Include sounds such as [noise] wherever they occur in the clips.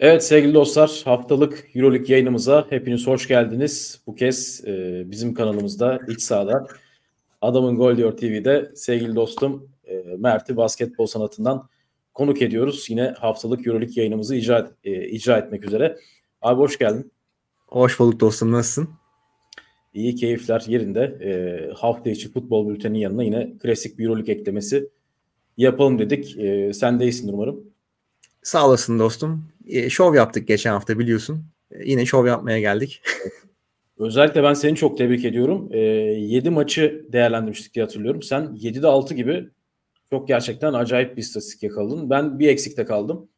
Evet sevgili dostlar haftalık Euroleague yayınımıza hepiniz hoş geldiniz. Bu kez e, bizim kanalımızda iç sahada Adamın Gol Diyor TV'de sevgili dostum e, Mert'i basketbol sanatından konuk ediyoruz. Yine haftalık Euroleague yayınımızı icra, e, icra etmek üzere. Abi hoş geldin. Hoş bulduk dostum nasılsın? İyi keyifler yerinde. E, hafta içi futbol bülteninin yanına yine klasik bir Euroleague eklemesi yapalım dedik. E, sen değilsin umarım. Sağ olasın dostum. E, şov yaptık geçen hafta biliyorsun. E, yine şov yapmaya geldik. [laughs] Özellikle ben seni çok tebrik ediyorum. E, 7 maçı değerlendirmiştik diye hatırlıyorum. Sen 7'de 6 gibi çok gerçekten acayip bir istatistik yakaladın. Ben bir eksikte kaldım.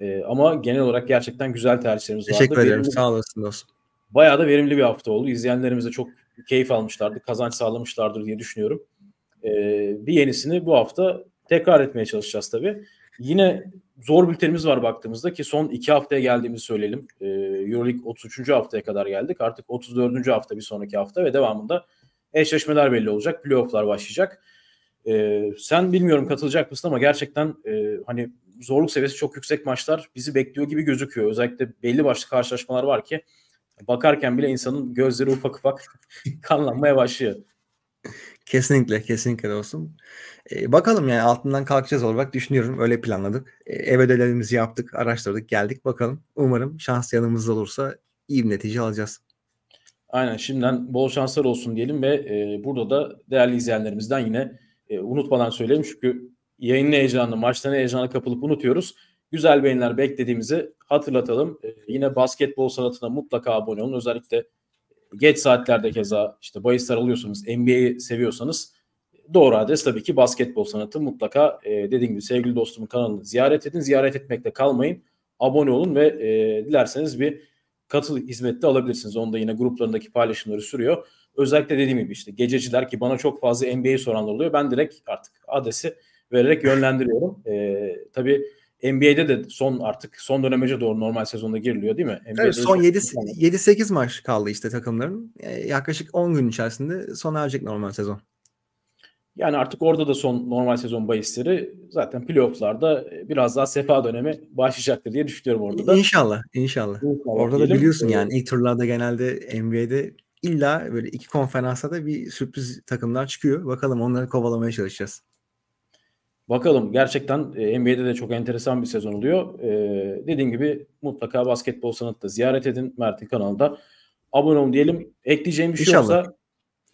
E, ama genel olarak gerçekten güzel tercihlerimiz vardı. Teşekkür ederim. Verimli, Sağ olasın dostum. Bayağı da verimli bir hafta oldu. İzleyenlerimiz de çok keyif almışlardı. Kazanç sağlamışlardır diye düşünüyorum. E, bir yenisini bu hafta tekrar etmeye çalışacağız tabii. Yine zor bültenimiz var baktığımızda ki son iki haftaya geldiğimizi söyleyelim. E, Euroleague 33. haftaya kadar geldik. Artık 34. hafta bir sonraki hafta ve devamında eşleşmeler belli olacak. Playoff'lar başlayacak. E, sen bilmiyorum katılacak mısın ama gerçekten e, hani zorluk seviyesi çok yüksek maçlar bizi bekliyor gibi gözüküyor. Özellikle belli başlı karşılaşmalar var ki bakarken bile insanın gözleri ufak ufak [laughs] kanlanmaya başlıyor. Kesinlikle, kesinlikle dostum. Ee, bakalım yani altından kalkacağız olarak düşünüyorum. Öyle planladık. Ee, ev ödevlerimizi yaptık, araştırdık, geldik. Bakalım. Umarım şans yanımızda olursa iyi bir netice alacağız. Aynen şimdiden bol şanslar olsun diyelim ve e, burada da değerli izleyenlerimizden yine e, unutmadan söyleyeyim çünkü yayının heyecanı, maçların heyecanı kapılıp unutuyoruz. Güzel beyinler beklediğimizi hatırlatalım. E, yine basketbol sanatına mutlaka abone olun. Özellikle geç saatlerde keza işte bahis sarılıyorsanız, NBA'yi seviyorsanız doğru adres tabii ki basketbol sanatı. Mutlaka e, dediğim gibi sevgili dostumun kanalını ziyaret edin. Ziyaret etmekte kalmayın. Abone olun ve e, dilerseniz bir katıl hizmette alabilirsiniz. Onda yine gruplarındaki paylaşımları sürüyor. Özellikle dediğim gibi işte gececiler ki bana çok fazla NBA soranlar oluyor. Ben direkt artık adresi vererek yönlendiriyorum. E, tabii NBA'de de son artık son dönemece doğru normal sezonda giriliyor değil mi? NBA'de evet, son 7-8 maç kaldı işte takımların. E, yaklaşık 10 gün içerisinde sona erecek normal sezon. Yani artık orada da son normal sezon bahisleri zaten playofflarda e, biraz daha sefa dönemi başlayacaktır diye düşünüyorum orada da. İnşallah, inşallah. inşallah orada diyelim. da biliyorsun yani ilk turlarda genelde NBA'de illa böyle iki konferansa da bir sürpriz takımlar çıkıyor. Bakalım onları kovalamaya çalışacağız. Bakalım gerçekten e, NBA'de de çok enteresan bir sezon oluyor. Ee, dediğim gibi mutlaka basketbol sanatı da ziyaret edin. Mert'in kanalında abone olun diyelim. Ekleyeceğim bir şey İnşallah. yoksa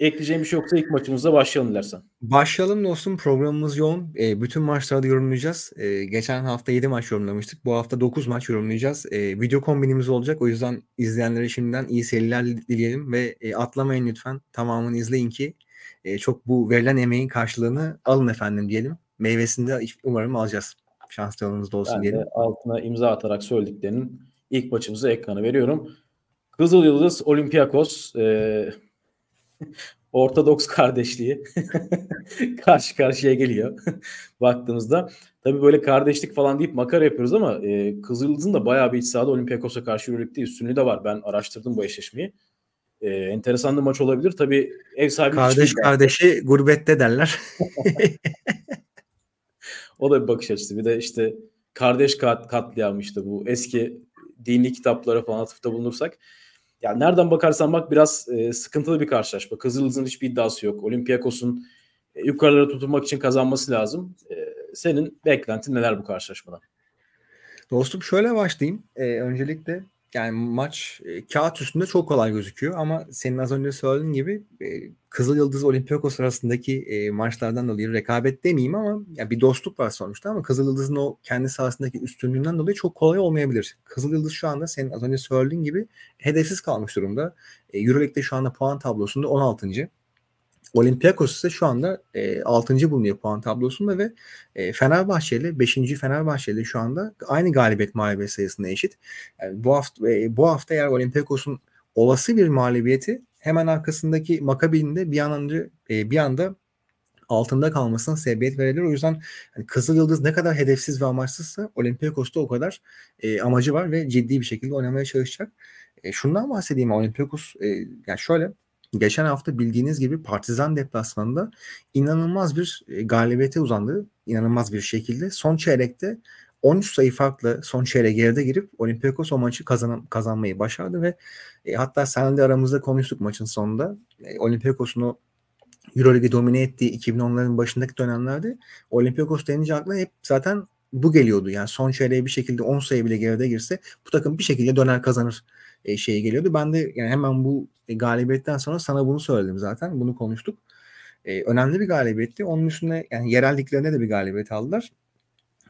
ekleyeceğim bir şey yoksa ilk maçımızda başlayalım dersen. Başlayalım dostum. Programımız yoğun. E, bütün da yorumlayacağız. E, geçen hafta 7 maç yorumlamıştık. Bu hafta 9 maç yorumlayacağız. E, video kombinimiz olacak. O yüzden izleyenlere şimdiden iyi seyirler dileyelim ve e, atlamayın lütfen. Tamamını izleyin ki e, çok bu verilen emeğin karşılığını alın efendim diyelim meyvesinde umarım alacağız. Şanslı yanımızda olsun ben diyelim. De altına imza atarak söylediklerinin ilk maçımızı ekrana veriyorum. Kızıl Yıldız Olympiakos e, [laughs] Ortodoks kardeşliği [laughs] karşı karşıya geliyor [laughs] baktığımızda. Tabii böyle kardeşlik falan deyip makar yapıyoruz ama e, Kızıl Yıldız'ın da bayağı bir iç sahada Olympiakos'a karşı yürürlükte üstünlüğü de var. Ben araştırdım bu eşleşmeyi. E, enteresan bir maç olabilir. Tabii ev sahibi... Kardeş şey- kardeşi derler. gurbette derler. O da bir bakış açısı. Bir de işte kardeş kat, katliamı işte bu eski dini kitaplara falan atıfta bulunursak. Ya nereden bakarsan bak biraz e, sıkıntılı bir karşılaşma. Kızılız'ın hiçbir iddiası yok. Olympiakos'un e, yukarılara tutunmak için kazanması lazım. E, senin beklentin neler bu karşılaşmadan? Dostum şöyle başlayayım. E, öncelikle yani maç e, kağıt üstünde çok kolay gözüküyor ama senin az önce söylediğin gibi e, Kızıl Yıldız Olympiakos arasındaki e, maçlardan dolayı rekabet demeyeyim ama ya bir dostluk var sonuçta ama Kızıl Yıldız'ın o kendi sahasındaki üstünlüğünden dolayı çok kolay olmayabilir. Kızıl Yıldız şu anda senin az önce söylediğin gibi hedefsiz kalmış durumda. E, Euroleague'de şu anda puan tablosunda 16. Olympiakos ise şu anda e, 6. bulunuyor puan tablosunda ve e, Fenerbahçe ile 5. Fenerbahçe ile şu anda aynı galibiyet mağlubiyet sayısına eşit. Yani bu hafta e, bu hafta eğer Olympiakos'un olası bir mağlubiyeti hemen arkasındaki Makabi'nin de bir an önce e, bir anda altında kalmasına sebebiyet verebilir. O yüzden yani Kızıl Yıldız ne kadar hedefsiz ve amaçsızsa Olympiakos'ta o kadar e, amacı var ve ciddi bir şekilde oynamaya çalışacak. E, şundan bahsedeyim Olympiakos e, yani şöyle geçen hafta bildiğiniz gibi Partizan deplasmanında inanılmaz bir e, galibiyete uzandı. inanılmaz bir şekilde. Son çeyrekte 13 sayı farklı son çeyreğe geride girip Olympiakos o maçı kazan kazanmayı başardı ve e, hatta seninle aramızda konuştuk maçın sonunda. E, Olympiakos'un o Euroleague'i domine ettiği 2010'ların başındaki dönemlerde Olympiakos denince akla hep zaten bu geliyordu. Yani son çeyreğe bir şekilde 10 sayı bile geride girse bu takım bir şekilde döner kazanır e, şey geliyordu. Ben de yani hemen bu e, galibiyetten sonra sana bunu söyledim zaten. Bunu konuştuk. E, önemli bir galibiyetti. Onun üstüne yani yerel de bir galibiyet aldılar.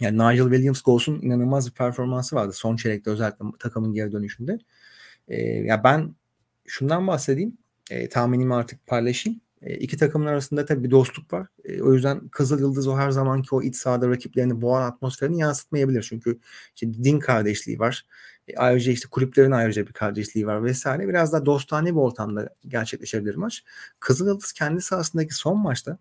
Yani Nigel Williams Goles'un inanılmaz bir performansı vardı. Son çeyrekte özellikle takımın geri dönüşünde. E, ya ben şundan bahsedeyim. E, tahminimi artık paylaşayım. E, iki takımın arasında tabii bir dostluk var. E, o yüzden Kızıl Yıldız o her zamanki o iç sahada rakiplerini boğan atmosferini yansıtmayabilir. Çünkü işte din kardeşliği var. E, ayrıca işte kulüplerin ayrıca bir kardeşliği var vesaire. Biraz daha dostane bir ortamda gerçekleşebilir maç. Kızıldız kendi sahasındaki son maçta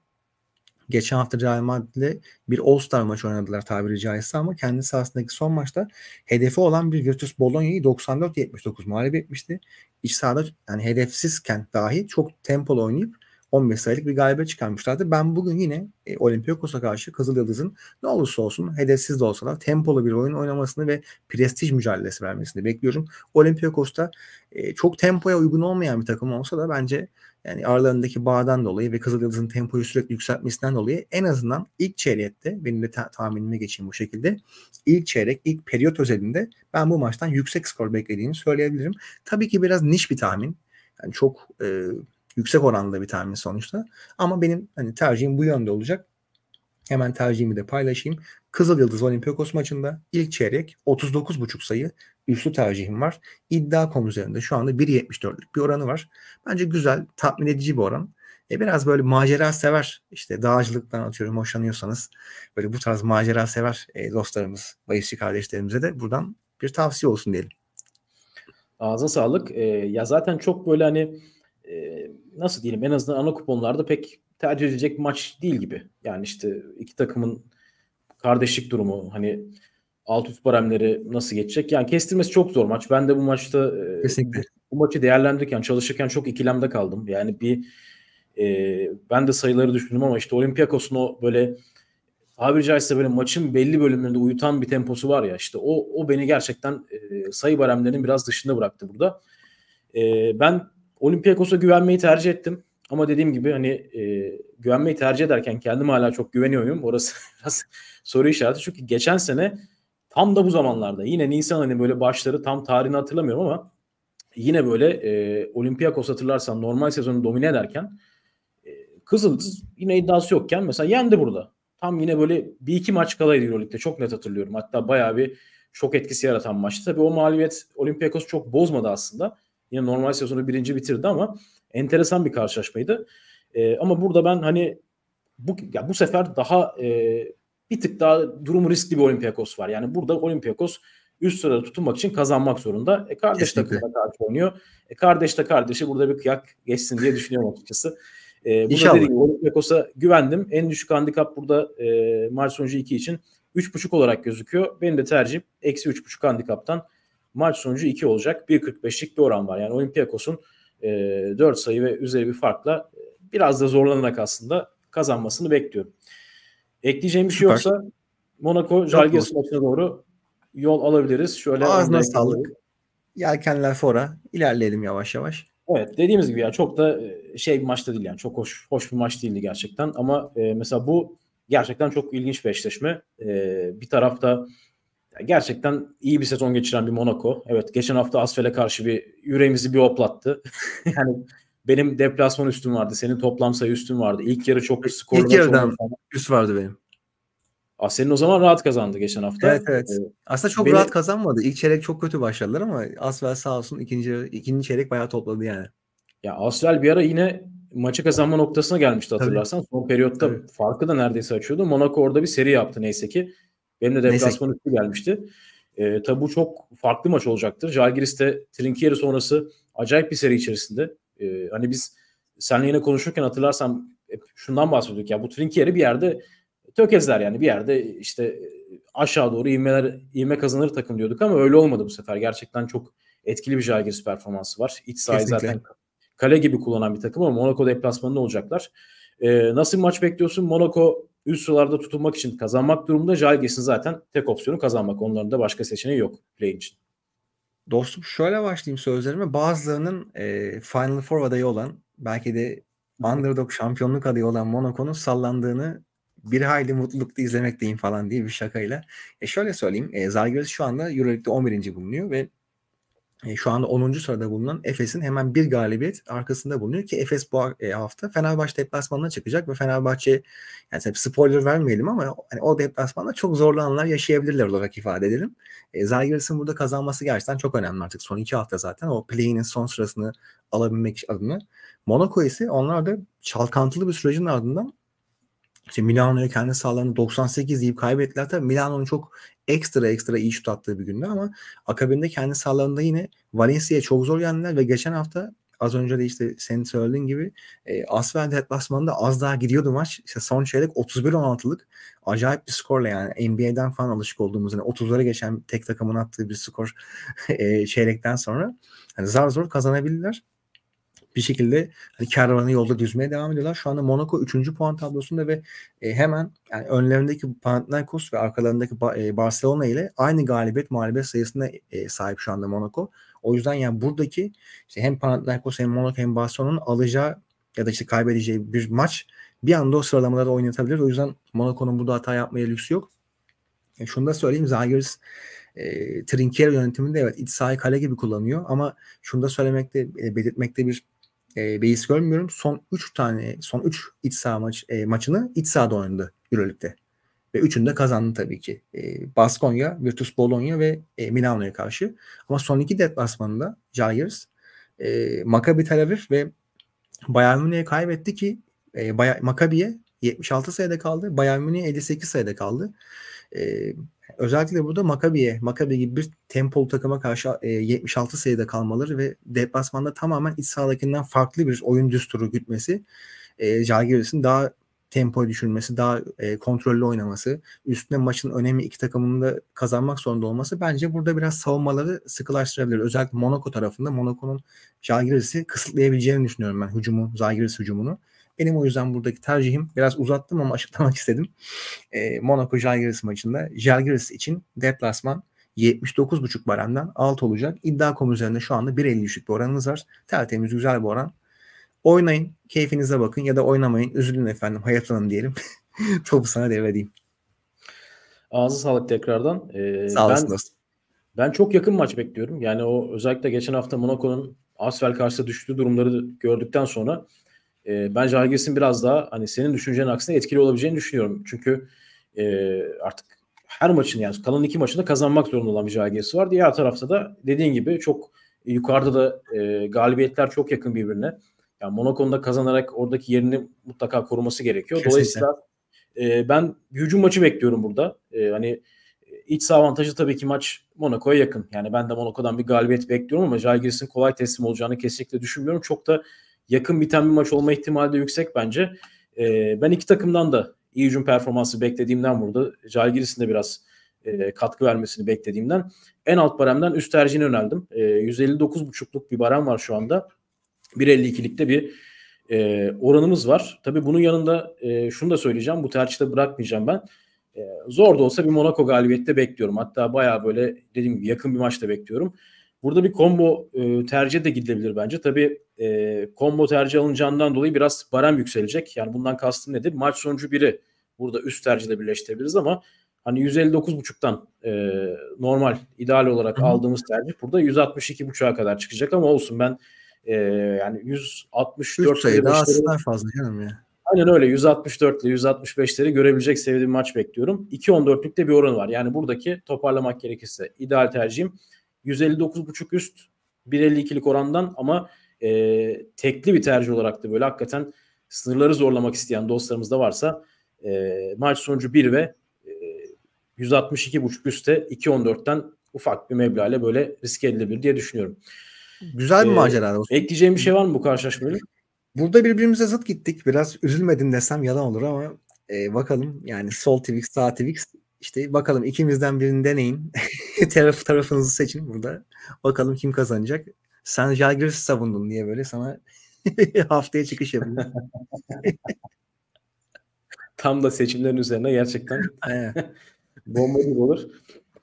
geçen hafta Real Madrid'le bir All-Star maçı oynadılar tabiri caizse ama kendi sahasındaki son maçta hedefi olan bir Virtus Bologna'yı 94-79 mağlup etmişti. İç sahada yani hedefsizken dahi çok tempolu oynayıp 15 sayılık bir galibe çıkarmışlardı. Ben bugün yine e, Olympiakos'a karşı Kızıl Yıldız'ın ne olursa olsun hedefsiz de olsalar tempolu bir oyun oynamasını ve prestij mücadelesi vermesini bekliyorum. Olympiakos'ta e, çok tempoya uygun olmayan bir takım olsa da bence yani aralarındaki bağdan dolayı ve Kızıl Yıldız'ın tempoyu sürekli yükseltmesinden dolayı en azından ilk çeyrekte benim de ta- tahminime geçeyim bu şekilde. İlk çeyrek, ilk periyot özelinde ben bu maçtan yüksek skor beklediğimi söyleyebilirim. Tabii ki biraz niş bir tahmin. Yani çok e, Yüksek oranda bir tahmin sonuçta. Ama benim hani tercihim bu yönde olacak. Hemen tercihimi de paylaşayım. Kızıl Yıldız Olympiakos maçında ilk çeyrek 39.5 sayı üstü tercihim var. İddia.com üzerinde şu anda 1.74'lük bir oranı var. Bence güzel, tatmin edici bir oran. E biraz böyle macera sever işte dağcılıktan atıyorum hoşlanıyorsanız böyle bu tarz macera sever e, dostlarımız, bayışçı kardeşlerimize de buradan bir tavsiye olsun diyelim. Ağza sağlık. Ee, ya zaten çok böyle hani e, nasıl diyelim en azından ana kuponlarda pek tercih edilecek maç değil gibi. Yani işte iki takımın kardeşlik durumu hani alt üst baremleri nasıl geçecek? Yani kestirmesi çok zor maç. Ben de bu maçta e, Kesinlikle. bu maçı değerlendirirken çalışırken çok ikilemde kaldım. Yani bir e, ben de sayıları düşündüm ama işte Olympiakos'un o böyle tabiri caizse böyle maçın belli bölümlerinde uyutan bir temposu var ya işte o o beni gerçekten e, sayı baremlerinin biraz dışında bıraktı burada. E, ben Olympiakos'a güvenmeyi tercih ettim. Ama dediğim gibi hani e, güvenmeyi tercih ederken kendim hala çok güveniyorum. Orası [laughs] biraz soru işareti. Çünkü geçen sene tam da bu zamanlarda yine Nisan hani böyle başları tam tarihini hatırlamıyorum ama yine böyle e, Olympiakos hatırlarsan normal sezonu domine ederken e, Kızıldız yine iddiası yokken mesela yendi burada. Tam yine böyle bir iki maç kalaydı Euroleague'de çok net hatırlıyorum. Hatta bayağı bir şok etkisi yaratan maçtı. Tabii o mağlubiyet Olympiakos çok bozmadı aslında. Yine normal sezonu birinci bitirdi ama enteresan bir karşılaşmaydı. E, ama burada ben hani bu ya bu sefer daha e, bir tık daha durumu riskli bir Olympiakos var. Yani burada Olympiakos üst sırada tutunmak için kazanmak zorunda. E kardeş takımla karşı oynuyor. E kardeş de kardeşi burada bir kıyak geçsin diye düşünüyorum açıkçası. E, buna İnşallah. dediğim Olympiakos'a güvendim. En düşük handikap burada e, maç sonucu 2 için 3.5 olarak gözüküyor. Benim de tercihim eksi 3.5 handikaptan Maç sonucu 2 olacak. 1.45'lik bir oran var. Yani Olympiakos'un e, 4 sayı ve üzeri bir farkla e, biraz da zorlanarak aslında kazanmasını bekliyorum. Ekleyeceğim bir şey yoksa Monaco Jalgiris maçına doğru yol alabiliriz. Şöyle Ağzına sağlık. Yelkenler fora. ilerleyelim yavaş yavaş. Evet dediğimiz gibi ya çok da e, şey bir maçta değil yani çok hoş hoş bir maç değildi gerçekten ama e, mesela bu gerçekten çok ilginç bir eşleşme. E, bir tarafta gerçekten iyi bir sezon geçiren bir Monaco. Evet geçen hafta Asfel'e karşı bir yüreğimizi bir hoplattı. [laughs] yani benim deplasman üstüm vardı. Senin toplam sayı üstün vardı. İlk yarı çok skorlu. İlk yarıdan üst vardı benim. Aa, senin o zaman rahat kazandı geçen hafta. Evet evet. Ee, Aslında çok beni... rahat kazanmadı. İlk çeyrek çok kötü başladılar ama Asvel sağ olsun ikinci, ikinci çeyrek bayağı topladı yani. Ya Asvel bir ara yine maçı kazanma noktasına gelmişti hatırlarsan. Tabii. Son periyotta Tabii. farkı da neredeyse açıyordu. Monaco orada bir seri yaptı neyse ki. Benim de deplasman üstü gelmişti. E, ee, tabu çok farklı maç olacaktır. Jalgiris'te Trinkieri sonrası acayip bir seri içerisinde. E, hani biz senle yine konuşurken hatırlarsam hep şundan bahsediyorduk ya bu Trinkieri bir yerde tökezler yani bir yerde işte aşağı doğru ivmeler ivme kazanır takım diyorduk ama öyle olmadı bu sefer. Gerçekten çok etkili bir Jalgiris performansı var. İç sahayı zaten kale gibi kullanan bir takım ama Monaco deplasmanında olacaklar. E, nasıl bir maç bekliyorsun? Monaco üst sıralarda tutunmak için kazanmak durumunda Jalges'in zaten tek opsiyonu kazanmak. Onların da başka seçeneği yok Play için. Dostum şöyle başlayayım sözlerime. Bazılarının e, Final Four adayı olan belki de underdog şampiyonluk adayı olan Monaco'nun sallandığını bir hayli mutlulukla izlemekteyim falan diye bir şakayla. E şöyle söyleyeyim. E, Zalgiris şu anda Euroleague'de 11. bulunuyor ve e, şu anda 10. sırada bulunan Efes'in hemen bir galibiyet arkasında bulunuyor ki Efes bu e, hafta Fenerbahçe deplasmanına çıkacak ve Fenerbahçe yani spoiler vermeyelim ama hani o deplasmanda çok zorlu anlar yaşayabilirler olarak ifade edelim. E, Zagiris'in burada kazanması gerçekten çok önemli artık. Son iki hafta zaten o play'inin son sırasını alabilmek adına. Monaco ise onlar da çalkantılı bir sürecin ardından işte Milano'ya kendi sahalarını 98 deyip kaybettiler. Tabii Milano'nun çok ekstra ekstra iyi şut attığı bir günde ama akabinde kendi sahalarında yine Valencia'ya çok zor yendiler ve geçen hafta az önce de işte senin söylediğin gibi e, Asfel deplasmanında az daha gidiyordu maç. İşte son çeyrek 31-16'lık acayip bir skorla yani NBA'den falan alışık olduğumuz yani 30'lara geçen tek takımın attığı bir skor [laughs] e, çeyrekten sonra yani zar zor kazanabilirler bir şekilde hani kervanı yolda düzmeye devam ediyorlar. Şu anda Monaco 3. puan tablosunda ve e, hemen yani önlerindeki Panathinaikos ve arkalarındaki ba- e, Barcelona ile aynı galibiyet mağlubiyet sayısına e, sahip şu anda Monaco. O yüzden yani buradaki işte hem Panathinaikos hem Monaco hem Barcelona'nın alacağı ya da işte kaybedeceği bir maç bir anda o sıralamaları oynatabilir. O yüzden Monaco'nun burada hata yapmaya lüksü yok. E, şunu da söyleyeyim Zagiris e, Trinkier yönetiminde evet iç sahayı kale gibi kullanıyor ama şunu da söylemekte e, belirtmekte bir e, ee, beis görmüyorum. Son 3 tane son 3 iç saha maç, e, maçını iç sahada oynadı Euroleague'de. Ve üçünü de kazandı tabii ki. E, Baskonya, Virtus Bologna ve e, Milano'ya karşı. Ama son iki deplasmanında Jaggers, e, Maccabi Tel Aviv ve Bayern Münih'e kaybetti ki e, Bay- Maccabi'ye 76 sayıda kaldı. Bayern Münih 58 sayıda kaldı. E, özellikle burada Makabi'ye, Makabi gibi bir tempolu takıma karşı e, 76 sayıda kalmaları ve deplasmanda tamamen iç sahadakinden farklı bir oyun düsturu gütmesi e, Jalgiris'in daha tempo düşürmesi, daha e, kontrollü oynaması, üstüne maçın önemi iki takımın da kazanmak zorunda olması bence burada biraz savunmaları sıkılaştırabilir. Özellikle Monaco tarafında Monaco'nun Jalgiris'i kısıtlayabileceğini düşünüyorum ben hücumu, Jalgiris hücumunu. Benim o yüzden buradaki tercihim biraz uzattım ama [laughs] açıklamak istedim. E, Monaco Jalgiris maçında Jalgiris için deplasman 79.5 baremden alt olacak. İddia.com üzerinde şu anda 1.53'lük bir oranımız var. Tertemiz güzel bir oran. Oynayın, keyfinize bakın ya da oynamayın. Üzülün efendim, hayatlanın diyelim. [laughs] Topu sana devredeyim. Ağzı sağlık tekrardan. Ee, Sağ olasın ben, dostum. Ben çok yakın maç bekliyorum. Yani o özellikle geçen hafta Monaco'nun Asfel karşısında düştüğü durumları gördükten sonra e, ben Jalgiris'in biraz daha hani senin düşüncenin aksine etkili olabileceğini düşünüyorum. Çünkü e, artık her maçın yani kalan iki maçında kazanmak zorunda olan bir Jalgiris var. Diğer tarafta da dediğin gibi çok yukarıda da e, galibiyetler çok yakın birbirine. Yani Monaco'nun da kazanarak oradaki yerini mutlaka koruması gerekiyor. Kesinlikle. Dolayısıyla e, ben hücum maçı bekliyorum burada. E, hani e, iç saha avantajı tabii ki maç Monaco'ya yakın. Yani ben de Monaco'dan bir galibiyet bekliyorum ama Jalgiris'in kolay teslim olacağını kesinlikle düşünmüyorum. Çok da yakın biten bir maç olma ihtimali de yüksek bence. E, ben iki takımdan da iyi hücum performansı beklediğimden burada. Jalgiris'in de biraz e, katkı vermesini beklediğimden en alt baremden üst tercihine yöneldim. E, ee, 159.5'luk bir barem var şu anda. 1.52'likte bir e, oranımız var. Tabii bunun yanında e, şunu da söyleyeceğim. Bu tercihte bırakmayacağım ben. E, zor da olsa bir Monaco galibiyette bekliyorum. Hatta bayağı böyle dediğim gibi yakın bir maçta bekliyorum. Burada bir combo e, tercih de gidilebilir bence. Tabii e, combo tercih alınacağından dolayı biraz barem yükselecek. Yani bundan kastım nedir? Maç sonucu biri burada üst tercihle birleştirebiliriz ama hani 159.5'tan e, normal ideal olarak hı aldığımız tercih burada 162.5'a kadar çıkacak ama olsun ben e, yani 164 sayı daha aslında fazla canım ya. Aynen öyle 164 ile 165'leri görebilecek sevdiğim maç bekliyorum. 2.14'lükte bir oran var. Yani buradaki toparlamak gerekirse ideal tercihim 159.5 üst 1.52'lik orandan ama e, tekli bir tercih olarak da böyle hakikaten sınırları zorlamak isteyen dostlarımız da varsa e, maç sonucu 1 ve e, 162.5 üstte 2.14'ten ufak bir meblağ ile böyle risk edilebilir diye düşünüyorum. Güzel bir ee, macera. Ekleyeceğim bir şey var mı bu karşılaşmayla? Burada birbirimize zıt gittik. Biraz üzülmedin desem yalan olur ama e, bakalım. Yani sol Twix sağ Twix işte bakalım ikimizden birini deneyin. [laughs] Taraf, tarafınızı seçin burada. Bakalım kim kazanacak. Sen Jalgiris savundun diye böyle sana [laughs] haftaya çıkış yapıyor. [laughs] Tam da seçimlerin üzerine gerçekten bomba gibi olur.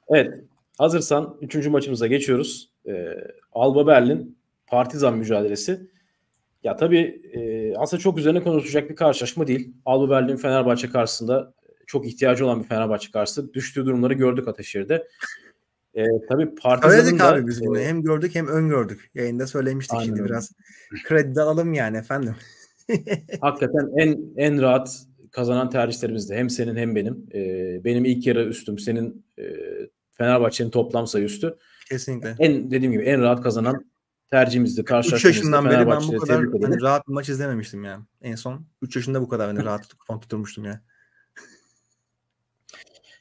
Evet. Hazırsan 3. maçımıza geçiyoruz. Ee, Alba Berlin Partizan mücadelesi. Ya tabii e, aslında çok üzerine konuşulacak bir karşılaşma değil. Alba Berlin Fenerbahçe karşısında çok ihtiyacı olan bir Fenerbahçe karşısı düştüğü durumları gördük Ataşehir'de. E, ee, tabii Partizan'ın Söyledik da, abi biz bunu. E, hem gördük hem öngördük. Yayında söylemiştik aynen. şimdi biraz. Kredi alalım yani efendim. [laughs] Hakikaten en en rahat kazanan tercihlerimizdi. Hem senin hem benim. E, benim ilk yarı üstüm. Senin e, Fenerbahçe'nin toplam sayı üstü. Kesinlikle. En dediğim gibi en rahat kazanan tercihimizdi. Karşı 3 yaşından beri ben bu kadar hani rahat bir maç izlememiştim yani. En son 3 yaşında bu kadar hani rahat [laughs] kupon tutturmuştum yani.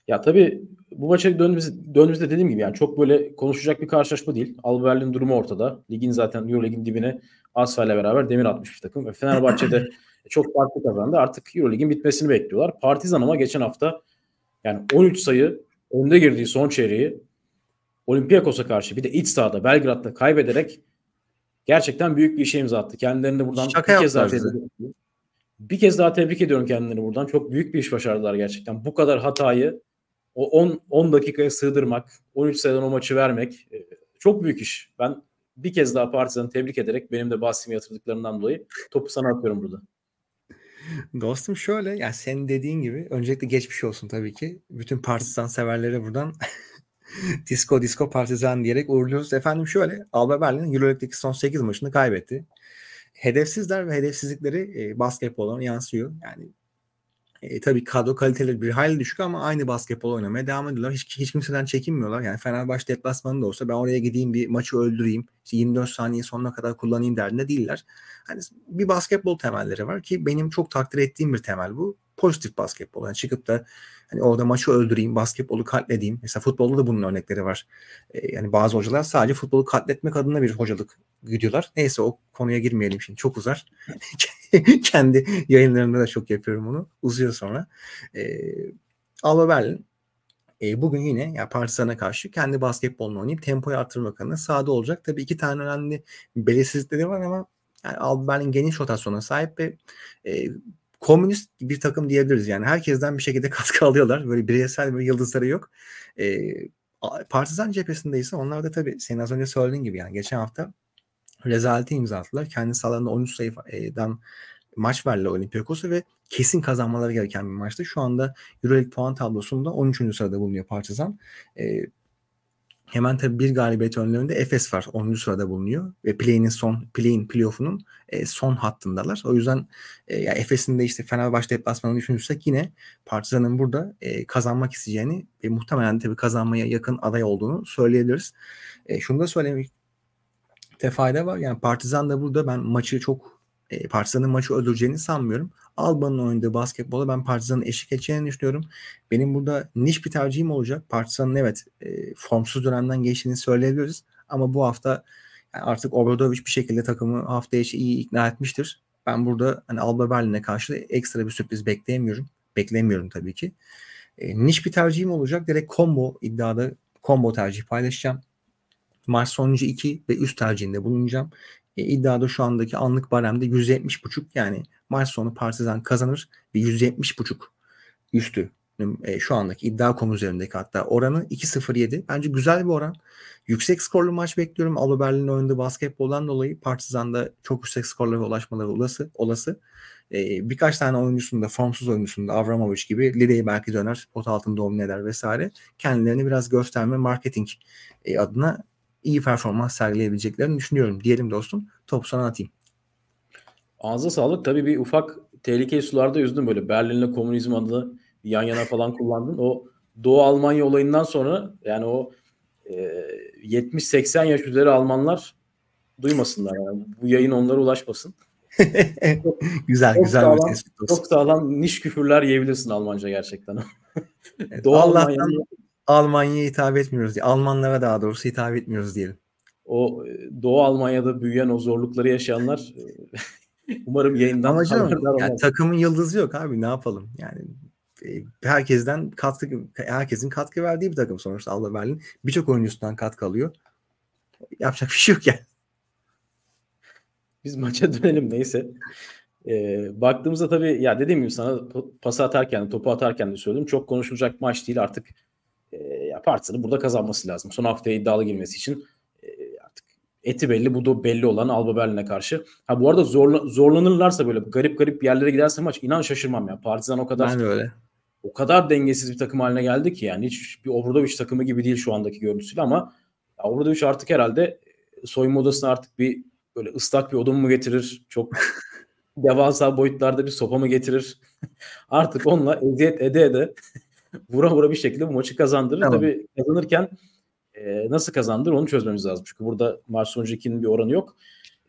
Ya tabii bu maça döndüğümüzde, döndüğümüzde dediğim gibi yani çok böyle konuşacak bir karşılaşma değil. Alberlin durumu ortada. Ligin zaten Eurolig'in dibine Asfal'le beraber demir atmış bir takım. Ve Fenerbahçe'de [laughs] e, çok farklı kazandı. Artık Eurolig'in bitmesini bekliyorlar. Partizan ama geçen hafta yani 13 sayı önde girdiği son çeyreği Olympiakos'a karşı bir de iç sahada Belgrad'la kaybederek gerçekten büyük bir işe imza attı. Kendilerini buradan Şaka bir kez daha tebrik ediyorum. Bir kez daha tebrik ediyorum kendilerini buradan. Çok büyük bir iş başardılar gerçekten. Bu kadar hatayı o 10 10 dakikaya sığdırmak, 13 sayıdan o maçı vermek e, çok büyük iş. Ben bir kez daha Partizan'ı tebrik ederek benim de bahsimi yatırdıklarından dolayı topu sana atıyorum burada. Dostum şöyle yani senin dediğin gibi öncelikle geçmiş olsun tabii ki. Bütün Partizan severlere buradan [laughs] disco disco Partizan diyerek uğurluyoruz. Efendim şöyle Alba Berlin Euroleague'deki son 8 maçını kaybetti. Hedefsizler ve hedefsizlikleri e, basketboluna yansıyor. Yani e, tabii kadro kaliteleri bir hayli düşük ama aynı basketbol oynamaya devam ediyorlar. Hiç, hiç kimseden çekinmiyorlar. Yani Fenerbahçe deplasmanı da olsa ben oraya gideyim bir maçı öldüreyim. İşte 24 saniye sonuna kadar kullanayım derdinde değiller. Yani bir basketbol temelleri var ki benim çok takdir ettiğim bir temel bu. Pozitif basketbol. Yani çıkıp da hani orada maçı öldüreyim, basketbolu katledeyim. Mesela futbolda da bunun örnekleri var. E, yani bazı hocalar sadece futbolu katletmek adına bir hocalık gidiyorlar. Neyse o konuya girmeyelim şimdi çok uzar. [laughs] Kendi yayınlarımda da çok yapıyorum onu. Uzuyor sonra. E, Alba Berlin e, bugün yine yani Partizan'a karşı kendi basketbolunu oynayıp tempoyu arttırmak adına sahada olacak. Tabii iki tane önemli belirsizlikleri var ama yani Alba Berlin geniş rotasyona sahip ve e, komünist bir takım diyebiliriz. Yani herkesten bir şekilde [laughs] katkı alıyorlar. Böyle bireysel bir yıldızları yok. E, Partizan cephesindeyse onlar da tabii senin az önce söylediğin gibi yani geçen hafta rezaleti imza attılar. Kendi sahalarında 13 sayıdan maç verdiler Olympiakos'a ve kesin kazanmaları gereken bir maçtı. Şu anda Euroleague puan tablosunda 13. sırada bulunuyor Partizan. E, hemen tabii bir galibiyet önlerinde Efes var 10. sırada bulunuyor ve play'in son play'in playoff'unun e, son hattındalar. O yüzden e, ya Efes'in de işte Fenerbahçe deplasmanını düşünürsek yine Partizan'ın burada e, kazanmak isteyeceğini ve muhtemelen tabii kazanmaya yakın aday olduğunu söyleyebiliriz. E, şunu da söylemek de var. Yani Partizan da burada ben maçı çok e, Partizan'ın maçı öldüreceğini sanmıyorum. Alba'nın oynadığı basketbola ben Partizan'ın eşlik edeceğini düşünüyorum. Benim burada niş bir tercihim olacak. Partizan'ın evet e, formsuz dönemden geçtiğini söyleyebiliriz. Ama bu hafta yani artık Obradovic bir şekilde takımı hafta içi iyi ikna etmiştir. Ben burada hani Alba Berlin'e karşı ekstra bir sürpriz bekleyemiyorum. Beklemiyorum tabii ki. E, niş bir tercihim olacak. Direkt combo iddiada combo tercih paylaşacağım. Mars sonucu 2 ve üst tercihinde bulunacağım. E, iddiada şu andaki anlık baremde 170.5 yani Mars sonu partizan kazanır ve 170.5 üstü e, şu andaki iddia.com üzerindeki hatta oranı 2.07. Bence güzel bir oran. Yüksek skorlu maç bekliyorum. Alo Berlin'in oynadığı basketboldan dolayı Partizan'da çok yüksek skorlara ulaşmaları olası. olası. E, birkaç tane oyuncusunda, formsuz oyuncusunda Avramovic gibi Lide'yi belki döner, pot altında domine eder vesaire. Kendilerini biraz gösterme, marketing e, adına iyi performans sergileyebileceklerini düşünüyorum. Diyelim dostum. Top sana atayım. Ağza sağlık. Tabii bir ufak tehlikeli sularda yüzdüm böyle. Berlin'le komünizm adını yan yana falan kullandın. O Doğu Almanya olayından sonra yani o e, 70-80 yaş üzeri Almanlar duymasınlar yani. Bu yayın onlara ulaşmasın. [laughs] güzel çok güzel sağlam, bir tespit olsun. Çok sağlam niş küfürler yiyebilirsin Almanca gerçekten. evet, [laughs] Doğu Allah'tan, Almanya'da... Almanya'ya hitap etmiyoruz diye. Almanlara daha doğrusu hitap etmiyoruz diyelim. O e, Doğu Almanya'da büyüyen o zorlukları yaşayanlar e, [laughs] umarım yayından Ama canım, takımın yıldızı yok abi ne yapalım yani e, herkesten katkı herkesin katkı verdiği bir takım sonuçta Allah Berlin birçok oyuncusundan katkı alıyor. Yapacak bir şey yok yani. Biz maça dönelim neyse. Ee, baktığımızda tabii ya dediğim gibi sana pası atarken, topu atarken de söyledim. Çok konuşulacak maç değil artık e, ya burada kazanması lazım. Son haftaya iddialı girmesi için e, artık eti belli bu da belli olan Alba Berlin'e karşı. Ha bu arada zorla, zorlanırlarsa böyle garip garip yerlere giderse maç inan şaşırmam ya. Partizan o kadar ben öyle. o kadar dengesiz bir takım haline geldi ki yani hiç bir Obradoviç takımı gibi değil şu andaki görüntüsüyle ama Obradoviç artık herhalde e, soyunma odasına artık bir böyle ıslak bir odun mu getirir? Çok [laughs] devasa boyutlarda bir sopa mı getirir? [laughs] artık onunla eziyet ede ede [laughs] vura vura bir şekilde bu maçı kazandırır. Tamam. Tabii kazanırken e, nasıl kazandır onu çözmemiz lazım. Çünkü burada maç sonucu 2'nin bir oranı yok.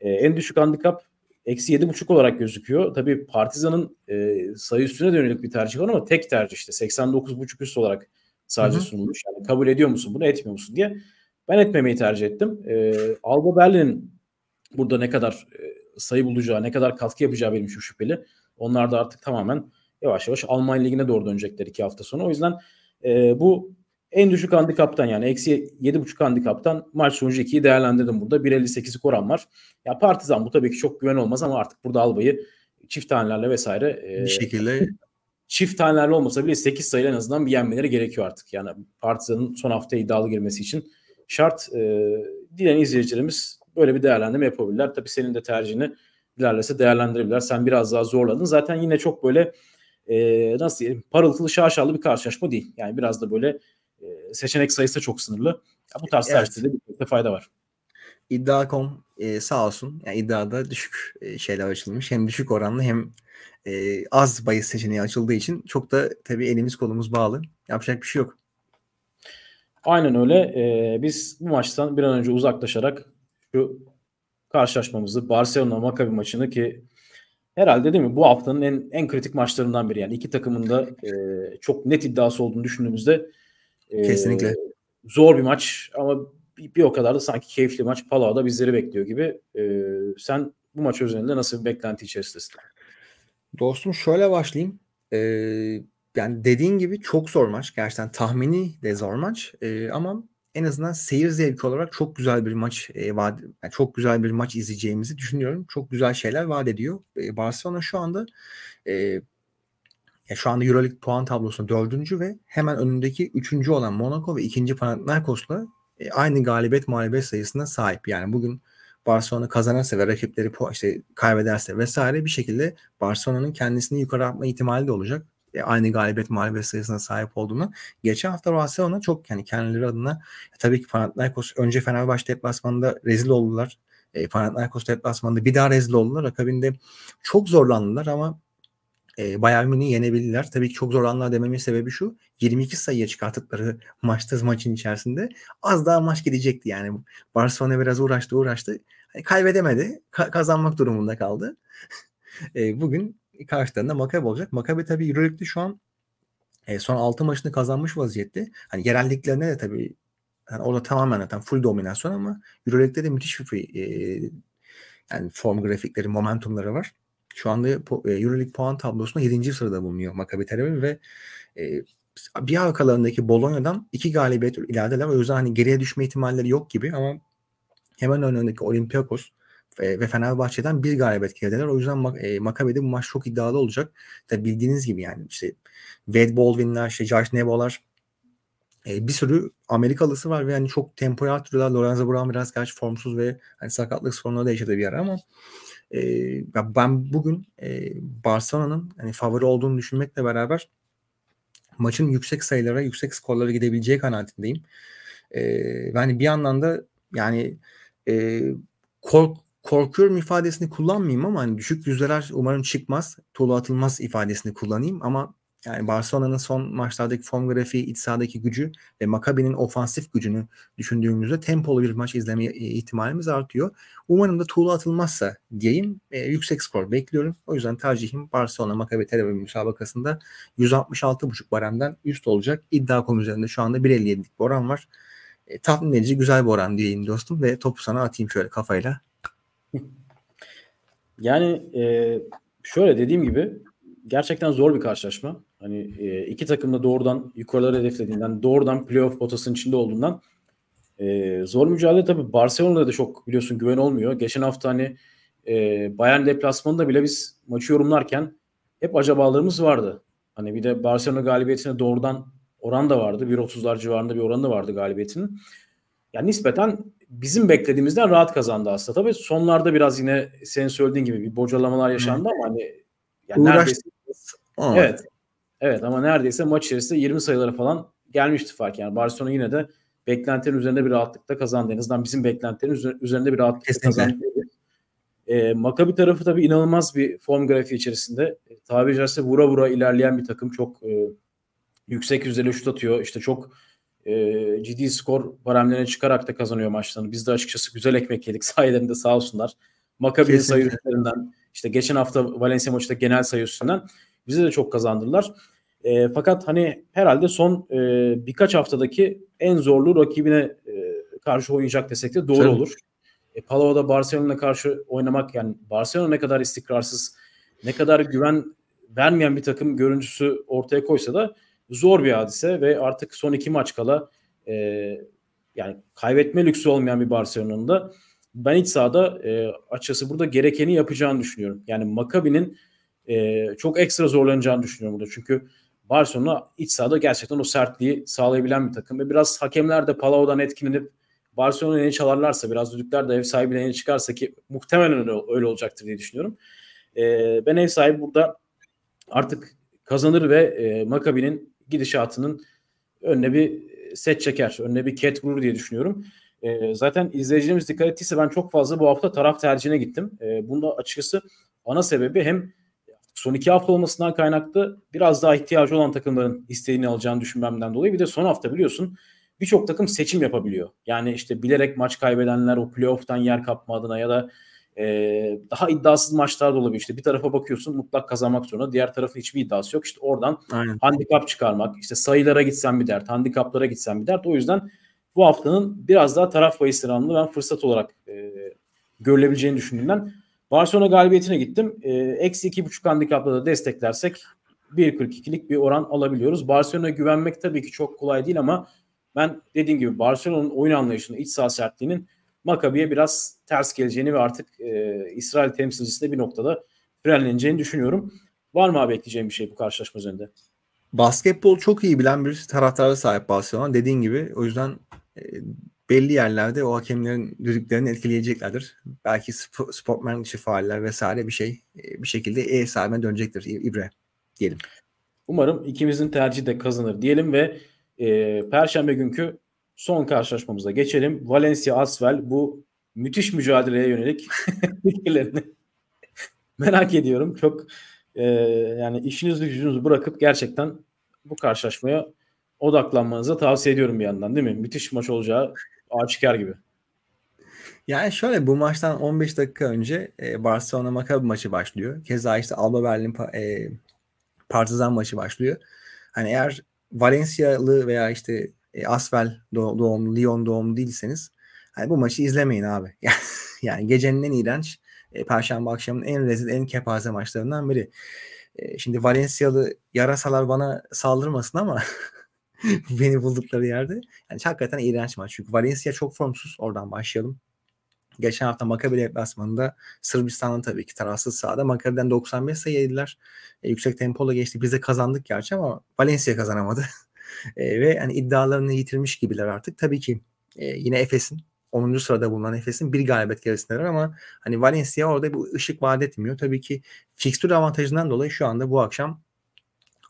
E, en düşük handikap eksi yedi buçuk olarak gözüküyor. Tabii Partizan'ın e, sayı üstüne dönülük bir tercih var ama tek tercih işte buçuk üst olarak sadece Hı-hı. sunulmuş. Yani kabul ediyor musun bunu etmiyor musun diye. Ben etmemeyi tercih ettim. E, Alba Berlin'in burada ne kadar e, sayı bulacağı, ne kadar katkı yapacağı benim için şüpheli. Onlar da artık tamamen yavaş yavaş Almanya Ligi'ne doğru dönecekler iki hafta sonra. O yüzden e, bu en düşük handikaptan yani eksi yedi buçuk handikaptan maç sonucu ikiyi değerlendirdim burada. 1.58'lik oran var. Ya Partizan bu tabii ki çok güven olmaz ama artık burada Alba'yı çift tanelerle vesaire e, bir şekilde çift tanelerle olmasa bile 8 sayıyla en azından bir yenmeleri gerekiyor artık. Yani Partizan'ın son hafta iddialı girmesi için şart. E, dilen izleyicilerimiz böyle bir değerlendirme yapabilirler. Tabii senin de tercihini dilerlerse değerlendirebilirler. Sen biraz daha zorladın. Zaten yine çok böyle e, nasıl diyelim parıltılı şaşalı bir karşılaşma değil. Yani biraz da böyle e, seçenek sayısı da çok sınırlı. Ya, bu tarz evet. tercihlerde bir fayda var. İddia.com e, sağ olsun yani iddiada düşük e, şeyler açılmış. Hem düşük oranlı hem e, az bahis seçeneği açıldığı için çok da tabii elimiz kolumuz bağlı. Yapacak bir şey yok. Aynen öyle. E, biz bu maçtan bir an önce uzaklaşarak şu karşılaşmamızı Barcelona Maccabi maçını ki herhalde değil mi bu haftanın en en kritik maçlarından biri. Yani iki takımın da e, çok net iddiası olduğunu düşündüğümüzde e, kesinlikle zor bir maç ama bir, bir o kadar da sanki keyifli maç Palau'da bizleri bekliyor gibi. E, sen bu maç özelinde nasıl bir beklenti içerisindesin? Dostum şöyle başlayayım. Ee, yani dediğin gibi çok zor maç. Gerçekten tahmini de zor maç. Ee, ama en azından seyir zevki olarak çok güzel bir maç e, vaat, yani çok güzel bir maç izleyeceğimizi düşünüyorum. Çok güzel şeyler vaat ediyor. E, Barcelona şu anda e, ya şu anda EuroLeague puan tablosunda dördüncü ve hemen önündeki üçüncü olan Monaco ve ikinci Panathinaikos'la e, aynı galibiyet mağlubiyet sayısına sahip. Yani bugün Barcelona kazanırsa ve rakipleri işte kaybederse vesaire bir şekilde Barcelona'nın kendisini yukarı atma ihtimali de olacak. E, aynı galibiyet mağlubiyet sayısına sahip olduğunu. Geçen hafta Barcelona çok yani kendileri adına e, tabii ki Panathinaikos önce Fenerbahçe deplasmanında rezil oldular. E, Panathinaikos deplasmanında bir daha rezil oldular. Akabinde çok zorlandılar ama e, Bayern Münih'i yenebildiler. Tabii ki çok zorlandılar dememin sebebi şu. 22 sayıya çıkarttıkları maçta maçın içerisinde az daha maç gidecekti yani. Barcelona biraz uğraştı uğraştı. Hani kaybedemedi. Ka- kazanmak durumunda kaldı. [laughs] e, bugün karşılarında Makabe olacak. Makabe tabi Euroleague'de şu an e, son 6 maçını kazanmış vaziyette. Hani yerelliklerine de tabi yani orada tamamen zaten full dominasyon ama Euroleague'de de müthiş bir free, e, yani form grafikleri, momentumları var. Şu anda e, Euroleague puan tablosunda 7. sırada bulunuyor Maccabi Tel ve e, bir arkalarındaki Bologna'dan iki galibiyet ilerideler. O yüzden hani geriye düşme ihtimalleri yok gibi ama hemen önündeki Olympiakos e, ve Fenerbahçe'den bir galibiyet gerideler. O yüzden e, Makabe'de bu maç çok iddialı olacak. Tabi bildiğiniz gibi yani işte Wade Baldwin'ler, işte Josh Nebo'lar e, bir sürü Amerikalısı var ve yani çok tempoya arttırıyorlar. Lorenzo Brown biraz gerçi formsuz ve hani sakatlık sorunları da yaşadı bir ara ama e, ben bugün e, Barcelona'nın hani favori olduğunu düşünmekle beraber maçın yüksek sayılara, yüksek skorlara gidebileceği kanaatindeyim. E, yani bir yandan da yani e, kork korkuyorum ifadesini kullanmayayım ama hani düşük yüzdeler umarım çıkmaz. Tolu atılmaz ifadesini kullanayım ama yani Barcelona'nın son maçlardaki form grafiği, iç sahadaki gücü ve Makabi'nin ofansif gücünü düşündüğümüzde tempolu bir maç izleme ihtimalimiz artıyor. Umarım da tuğla atılmazsa diyeyim e, yüksek skor bekliyorum. O yüzden tercihim Barcelona Makabi Tel Aviv müsabakasında 166.5 baremden üst olacak. İddia konu üzerinde şu anda 1.57'lik bir oran var. E, tatmin edici güzel bir oran diyeyim dostum ve topu sana atayım şöyle kafayla yani e, şöyle dediğim gibi gerçekten zor bir karşılaşma. Hani e, iki takım da doğrudan yukarıları hedeflediğinden, doğrudan playoff potasının içinde olduğundan e, zor mücadele tabii Barcelona'da da çok biliyorsun güven olmuyor. Geçen hafta hani e, Bayern deplasmanında bile biz maçı yorumlarken hep acabalarımız vardı. Hani bir de Barcelona galibiyetine doğrudan oran da vardı. 1.30'lar civarında bir oran da vardı galibiyetinin. Yani nispeten bizim beklediğimizden rahat kazandı aslında. Tabii sonlarda biraz yine senin söylediğin gibi bir bocalamalar yaşandı ama hani yani neredeyse, evet. Evet ama neredeyse maç içerisinde 20 sayılara falan gelmişti fark. Yani Barcelona yine de beklentilerin üzerinde bir rahatlıkla kazandı. En azından bizim beklentilerin üzerinde bir rahatlıkla Kesinlikle. kazandı. E, ee, Makabi tarafı tabii inanılmaz bir form grafiği içerisinde. E, tabiri caizse vura vura ilerleyen bir takım. Çok e, yüksek yüzdeli şut atıyor. İşte çok e, ciddi skor paramlarına çıkarak da kazanıyor maçlarını. Biz de açıkçası güzel ekmek yedik [laughs] sayelerinde sağ olsunlar. Makabi'nin sayı üstlerinden işte geçen hafta Valencia maçında genel sayı üstünden bize de çok kazandırdılar. E, fakat hani herhalde son e, birkaç haftadaki en zorlu rakibine e, karşı oynayacak desek de doğru Tabii. olur. E, Palova'da Barcelona karşı oynamak yani Barcelona ne kadar istikrarsız, ne kadar güven vermeyen bir takım görüntüsü ortaya koysa da zor bir hadise ve artık son iki maç kala e, yani kaybetme lüksü olmayan bir Barcelona'da ben iç sahada e, açısı burada gerekeni yapacağını düşünüyorum. Yani Makabi'nin e, çok ekstra zorlanacağını düşünüyorum burada. Çünkü Barcelona iç sahada gerçekten o sertliği sağlayabilen bir takım. Ve biraz hakemler de Palau'dan etkilenip Barcelona'ya yeni çalarlarsa, biraz düdükler de ev sahibine yeni çıkarsa ki muhtemelen öyle olacaktır diye düşünüyorum. E, ben ev sahibi burada artık kazanır ve e, Makabi'nin gidişatının önüne bir set çeker. Önüne bir ket vurur diye düşünüyorum. E, zaten izleyicilerimiz dikkat ettiyse ben çok fazla bu hafta taraf tercihine gittim. E, bunda açıkçası ana sebebi hem son iki hafta olmasından kaynaklı biraz daha ihtiyacı olan takımların isteğini alacağını düşünmemden dolayı bir de son hafta biliyorsun birçok takım seçim yapabiliyor. Yani işte bilerek maç kaybedenler o playoff'tan yer kapma adına ya da ee, daha iddiasız maçlar da olabilir. İşte bir tarafa bakıyorsun mutlak kazanmak zorunda. Diğer tarafın hiçbir iddiası yok. İşte oradan Aynen. handikap çıkarmak. işte sayılara gitsen bir dert. Handikaplara gitsen bir dert. O yüzden bu haftanın biraz daha taraf bahis anlı ben fırsat olarak e, görülebileceğini düşündüğümden Barcelona galibiyetine gittim. E, eksi iki buçuk handikapla da desteklersek 1.42'lik bir oran alabiliyoruz. Barcelona'ya güvenmek tabii ki çok kolay değil ama ben dediğim gibi Barcelona'nın oyun anlayışını, iç saha sertliğinin Makabi'ye biraz ters geleceğini ve artık e, İsrail temsilcisi de bir noktada frenleneceğini düşünüyorum. Var mı abi ekleyeceğim bir şey bu karşılaşma üzerinde? Basketbol çok iyi bilen bir taraftara sahip Barcelona. Dediğin gibi o yüzden e, belli yerlerde o hakemlerin düdüklerini etkileyeceklerdir. Belki sp- sportman dışı faaller vesaire bir şey e, bir şekilde e sahibine dönecektir İbre diyelim. Umarım ikimizin tercihi de kazanır diyelim ve e, Perşembe günkü son karşılaşmamıza geçelim. Valencia Asvel bu müthiş mücadeleye yönelik [laughs] fikirlerini merak ediyorum. Çok e, yani işinizi gücünüzü bırakıp gerçekten bu karşılaşmaya odaklanmanızı tavsiye ediyorum bir yandan değil mi? Müthiş maç olacağı aşikar gibi. Yani şöyle bu maçtan 15 dakika önce e, Barcelona Maccabi maçı başlıyor. Keza işte Alba Berlin e, Partizan maçı başlıyor. Hani eğer Valencialı veya işte e, Asfel doğumlu, Lyon doğumlu değilseniz hani bu maçı izlemeyin abi. [laughs] Yani, gecenin en iğrenç, e, perşembe akşamın en rezil, en kepaze maçlarından biri. E, şimdi Valenciyalı yarasalar bana saldırmasın ama [laughs] beni buldukları yerde. Yani hakikaten iğrenç maç. Çünkü Valencia çok formsuz. Oradan başlayalım. Geçen hafta Makabi deplasmanında Sırbistan'ın tabii ki tarafsız sahada Makabi'den 95 sayı yediler. E, yüksek tempola geçti. Biz de kazandık gerçi ama Valencia kazanamadı. [laughs] E, ve yani iddialarını yitirmiş gibiler artık. Tabii ki e, yine Efes'in 10. sırada bulunan Efes'in bir galibiyet gerisindeler ama hani Valencia orada bir ışık vaat etmiyor. Tabii ki fikstür avantajından dolayı şu anda bu akşam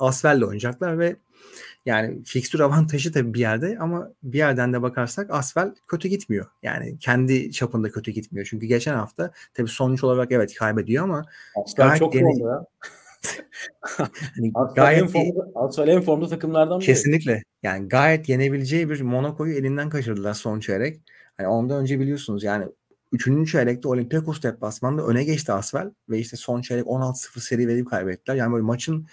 Asfel'le oynayacaklar ve yani fikstür avantajı tabii bir yerde ama bir yerden de bakarsak Asfel kötü gitmiyor. Yani kendi çapında kötü gitmiyor. Çünkü geçen hafta tabii sonuç olarak evet kaybediyor ama Asfel çok dene- oldu ya. [laughs] hani gayet en formda, en formda takımlardan Kesinlikle. Biri. Yani gayet yenebileceği bir Monaco'yu elinden kaçırdılar son çeyrek. Hani ondan önce biliyorsunuz yani 3. çeyrekte Olympiakos deplasmanında öne geçti Asvel ve işte son çeyrek 16-0 seri verip kaybettiler. Yani böyle maçın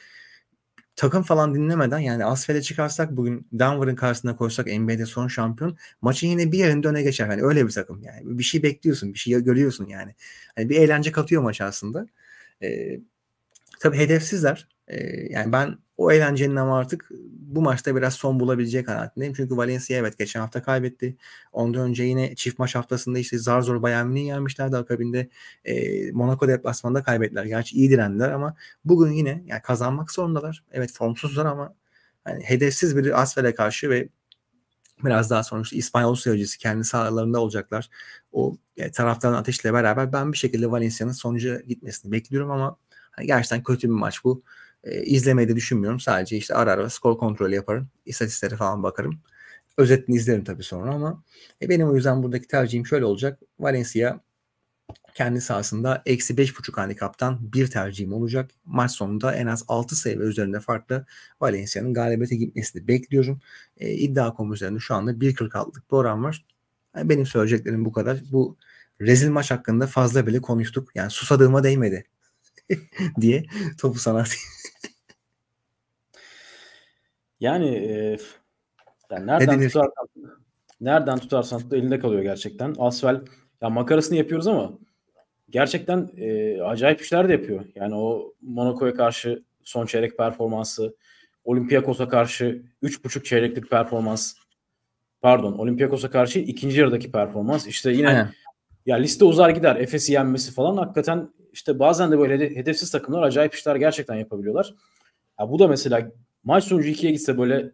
takım falan dinlemeden yani Asvel'e çıkarsak bugün Denver'ın karşısına koysak NBA'de son şampiyon maçın yine bir yerinde öne geçer. Yani öyle bir takım yani. Bir şey bekliyorsun, bir şey görüyorsun yani. Hani bir eğlence katıyor maç aslında. Ee, Tabii hedefsizler. E, yani ben o eğlencenin ama artık bu maçta biraz son bulabileceği kanaatindeyim. Çünkü Valencia evet geçen hafta kaybetti. Ondan önce yine çift maç haftasında işte zar zor Bayern Münih'i yenmişlerdi. Akabinde e, Monaco deplasmanında kaybettiler. Gerçi iyi direndiler ama bugün yine yani kazanmak zorundalar. Evet formsuzlar ama yani hedefsiz bir Asfel'e karşı ve biraz daha sonra işte İspanyol seyircisi kendi sahalarında olacaklar. O e, taraftan ateşle beraber ben bir şekilde Valencia'nın sonuca gitmesini bekliyorum ama gerçekten kötü bir maç bu. E, izlemeyi de düşünmüyorum. Sadece işte ara ara skor kontrolü yaparım. İstatistiklere falan bakarım. Özetini izlerim tabii sonra ama e, benim o yüzden buradaki tercihim şöyle olacak. Valencia kendi sahasında eksi beş buçuk handikaptan bir tercihim olacak. Maç sonunda en az 6 sayı ve üzerinde farklı Valencia'nın galibiyete gitmesini bekliyorum. E, iddia.com üzerinde şu anda 1.46'lık bir oran var. Yani e, benim söyleyeceklerim bu kadar. Bu rezil maç hakkında fazla bile konuştuk. Yani susadığıma değmedi. [laughs] diye topu sana yani e, yani nereden ne tutarsan, nereden tutarsan tut elinde kalıyor gerçekten. Asfel ya makarasını yapıyoruz ama gerçekten e, acayip işler de yapıyor. Yani o Monaco'ya karşı son çeyrek performansı, Olympiakos'a karşı 3.5 çeyreklik performans. Pardon, Olympiakos'a karşı ikinci yarıdaki performans. İşte yine Aynen. ya liste uzar gider. Efes'i yenmesi falan hakikaten işte bazen de böyle hedefsiz takımlar acayip işler gerçekten yapabiliyorlar. Ya bu da mesela maç sonucu ikiye gitse böyle,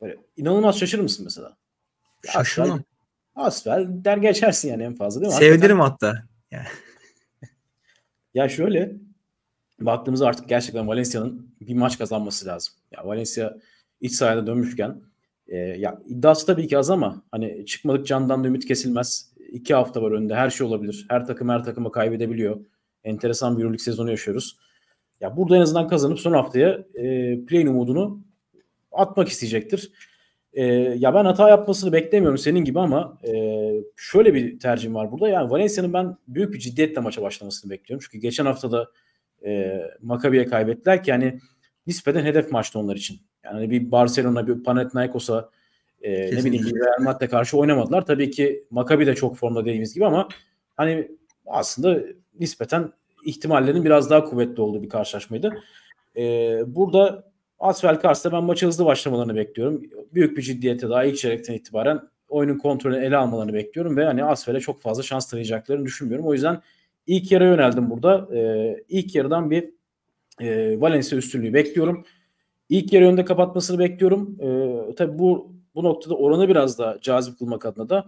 böyle inanılmaz şaşırır mısın mesela? Şaşırmam. Asfel der geçersin yani en fazla değil mi? Sevinirim hatta. Yani. [laughs] ya şöyle baktığımızda artık gerçekten Valencia'nın bir maç kazanması lazım. Ya Valencia iç sahada dönmüşken e, ya iddiası tabii ki az ama hani çıkmadık candan da ümit kesilmez. İki hafta var önünde her şey olabilir. Her takım her takıma kaybedebiliyor enteresan bir Euroleague sezonu yaşıyoruz. Ya burada en azından kazanıp son haftaya e, play umudunu atmak isteyecektir. E, ya ben hata yapmasını beklemiyorum senin gibi ama e, şöyle bir tercihim var burada. Yani Valencia'nın ben büyük bir ciddiyetle maça başlamasını bekliyorum. Çünkü geçen hafta da e, Makabi'ye kaybettiler ki yani nispeten hedef maçtı onlar için. Yani hani bir Barcelona, bir Panathinaikos'a e, ne bileyim bir Real Madrid'e karşı oynamadılar. Tabii ki Makabi de çok formda dediğimiz gibi ama hani aslında nispeten ihtimallerin biraz daha kuvvetli olduğu bir karşılaşmaydı. E, burada Asfel Kars'ta ben maça hızlı başlamalarını bekliyorum. Büyük bir ciddiyete daha ilk çeyrekten itibaren oyunun kontrolünü ele almalarını bekliyorum ve hani Asfel'e çok fazla şans tanıyacaklarını düşünmüyorum. O yüzden ilk yara yöneldim burada. E, ilk yarıdan bir e, Valencia üstünlüğü bekliyorum. İlk yarı önde kapatmasını bekliyorum. E, tabii bu bu noktada oranı biraz da cazip kılmak adına da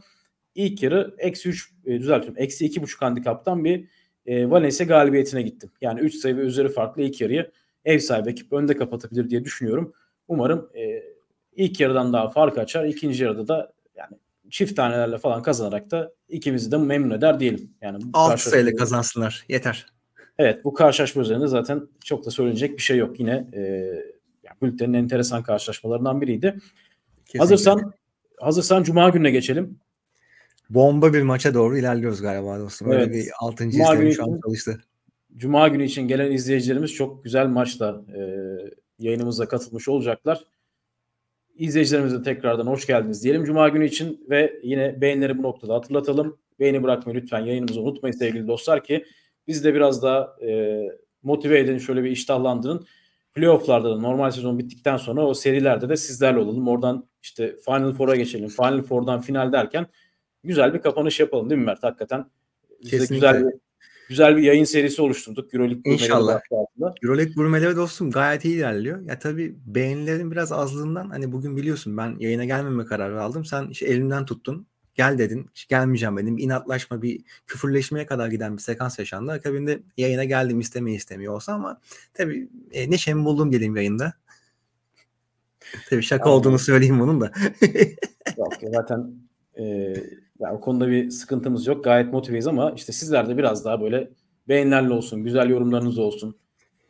ilk yarı eksi 3 e, düzeltiyorum. Eksi 2.5 handikaptan bir e, Valencia galibiyetine gittim. Yani 3 sayı ve üzeri farklı ilk yarıyı ev sahibi ekip önde kapatabilir diye düşünüyorum. Umarım e, ilk yarıdan daha fark açar. İkinci yarıda da yani çift tanelerle falan kazanarak da ikimizi de memnun eder diyelim. Yani 6 sayıyla kazansınlar. Yeter. Evet bu karşılaşma üzerinde zaten çok da söylenecek bir şey yok. Yine e, yani bültenin enteresan karşılaşmalarından biriydi. Kesinlikle. Hazırsan hazırsan cuma gününe geçelim bomba bir maça doğru ilerliyoruz galiba dostum. Evet. Öyle bir 6. izlenim şu an çalıştı. Cuma günü için gelen izleyicilerimiz çok güzel maçla e, yayınımıza katılmış olacaklar. İzleyicilerimize tekrardan hoş geldiniz diyelim Cuma günü için ve yine beğenileri bu noktada hatırlatalım. Beğeni bırakmayı lütfen yayınımızı unutmayın sevgili dostlar ki biz de biraz daha e, motive edin şöyle bir iştahlandırın. Playoff'larda da normal sezon bittikten sonra o serilerde de sizlerle olalım. Oradan işte Final Four'a geçelim. Final Four'dan final derken güzel bir kapanış yapalım değil mi Mert? Hakikaten Kesinlikle. güzel bir güzel bir yayın serisi oluşturduk. Euroleague İnşallah. Euroleague Gurmeleri dostum gayet iyi ilerliyor. Ya tabii beğenilerin biraz azlığından hani bugün biliyorsun ben yayına gelmeme kararı aldım. Sen işte elimden tuttun. Gel dedin. gelmeyeceğim dedim. inatlaşma bir küfürleşmeye kadar giden bir sekans yaşandı. Akabinde yayına geldim istemeyi istemiyor olsa ama tabii ne neşemi buldum diyelim yayında. tabii şaka yani, olduğunu söyleyeyim bunun da. [laughs] yok, zaten e, yani o konuda bir sıkıntımız yok. Gayet motiveyiz ama işte sizler de biraz daha böyle beğenilerle olsun, güzel yorumlarınız olsun.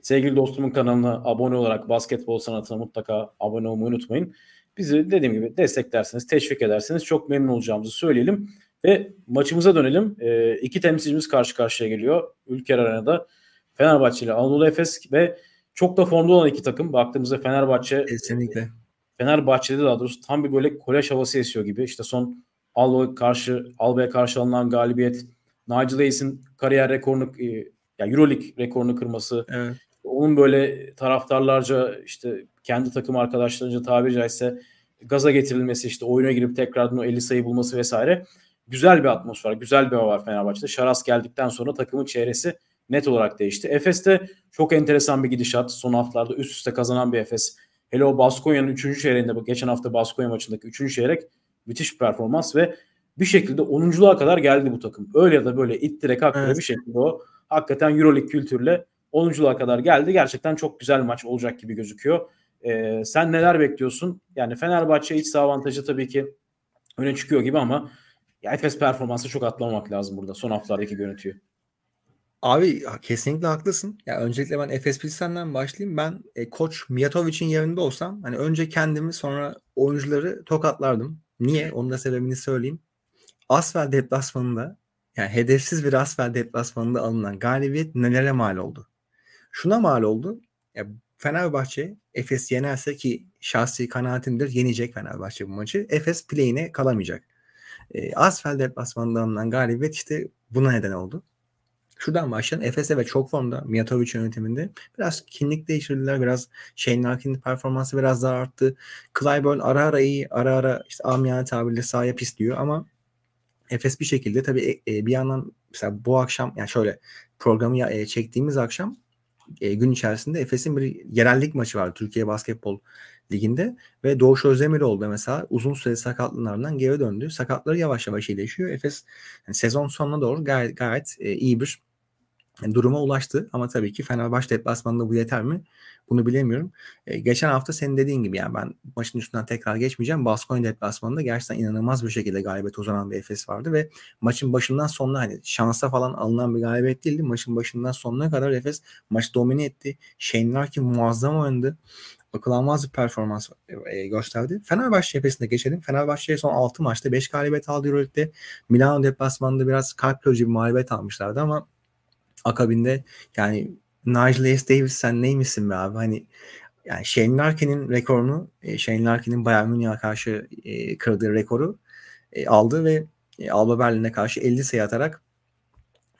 Sevgili dostumun kanalına abone olarak basketbol sanatına mutlaka abone olmayı unutmayın. Bizi dediğim gibi desteklerseniz, teşvik ederseniz çok memnun olacağımızı söyleyelim. Ve maçımıza dönelim. E, iki temsilcimiz karşı karşıya geliyor. Ülker Arena'da Fenerbahçe ile Anadolu Efes ve çok da formda olan iki takım. Baktığımızda Fenerbahçe Kesinlikle. Fenerbahçe'de daha doğrusu tam bir böyle kolej havası esiyor gibi. İşte son Alba karşı Alba'ya karşı alınan galibiyet, Nigel Hayes'in kariyer rekorunu e, yani EuroLeague rekorunu kırması. Evet. Onun böyle taraftarlarca işte kendi takım arkadaşlarınca tabiri caizse gaza getirilmesi işte oyuna girip tekrardan o 50 sayı bulması vesaire. Güzel bir atmosfer, güzel bir hava var Fenerbahçe'de. Şaras geldikten sonra takımın çehresi net olarak değişti. Efes'te çok enteresan bir gidişat. Son haftalarda üst üste kazanan bir Efes. Hele o Baskonya'nın 3. çeyreğinde, geçen hafta Baskonya maçındaki 3. çeyrek Müthiş bir performans ve bir şekilde onunculuğa kadar geldi bu takım. Öyle ya da böyle ittirek hakkında evet. bir şekilde o hakikaten Euroleague kültürle onunculuğa kadar geldi. Gerçekten çok güzel maç olacak gibi gözüküyor. Ee, sen neler bekliyorsun? Yani Fenerbahçe iç saha avantajı tabii ki öne çıkıyor gibi ama ya Efes performansı çok atlamamak lazım burada son haftalardaki görüntüyü. Abi kesinlikle haklısın. Ya öncelikle ben Efes Pilsen'den başlayayım. Ben e, koç Mijatovic'in yerinde olsam hani önce kendimi sonra oyuncuları tokatlardım. Niye? Onun da sebebini söyleyeyim. Asfalt deplasmanında yani hedefsiz bir asfalt deplasmanında alınan galibiyet nelere mal oldu? Şuna mal oldu. Ya Fenerbahçe Efes yenerse ki şahsi kanaatimdir yenecek Fenerbahçe bu maçı. Efes play'ine kalamayacak. E, Asfel deplasmanında alınan galibiyet işte buna neden oldu şuradan başlayan Efes'e ve çok formda Mijatovic yönetiminde biraz kinlik değiştirdiler. Biraz Shane Larkin'in performansı biraz daha arttı. Clyburn ara ara iyi, ara ara işte amiyane tabirle sahaya pis diyor ama Efes bir şekilde tabii e, e, bir yandan mesela bu akşam yani şöyle programı e, çektiğimiz akşam e, gün içerisinde Efes'in bir yerellik maçı vardı Türkiye Basketbol Ligi'nde ve Doğuş Özdemir oldu mesela uzun süre sakatlığından geri döndü. Sakatları yavaş yavaş iyileşiyor. Efes yani sezon sonuna doğru gayet, gayet e, iyi bir duruma ulaştı. Ama tabii ki Fenerbahçe deplasmanında bu yeter mi? Bunu bilemiyorum. E, geçen hafta senin dediğin gibi yani ben maçın üstünden tekrar geçmeyeceğim. Baskonya deplasmanında gerçekten inanılmaz bir şekilde galibiyet uzanan bir Efes vardı ve maçın başından sonuna hani şansa falan alınan bir galibiyet değildi. Maçın başından sonuna kadar Efes maçı domine etti. Shane Larkin muazzam oynadı almaz bir performans e, gösterdi. Fenerbahçe cephesinde geçelim. Fenerbahçe son 6 maçta 5 galibiyet aldı Euroleague'de. Milano deplasmanında biraz kalp kırıcı bir mağlubiyet almışlardı ama akabinde yani Nigel S. Davis sen neymişsin be abi? Hani yani Shane Larkin'in rekorunu e, Shane Larkin'in Bayern Münih'e karşı e, kırdığı rekoru e, aldı ve e, Alba Berlin'e karşı 50 sayı atarak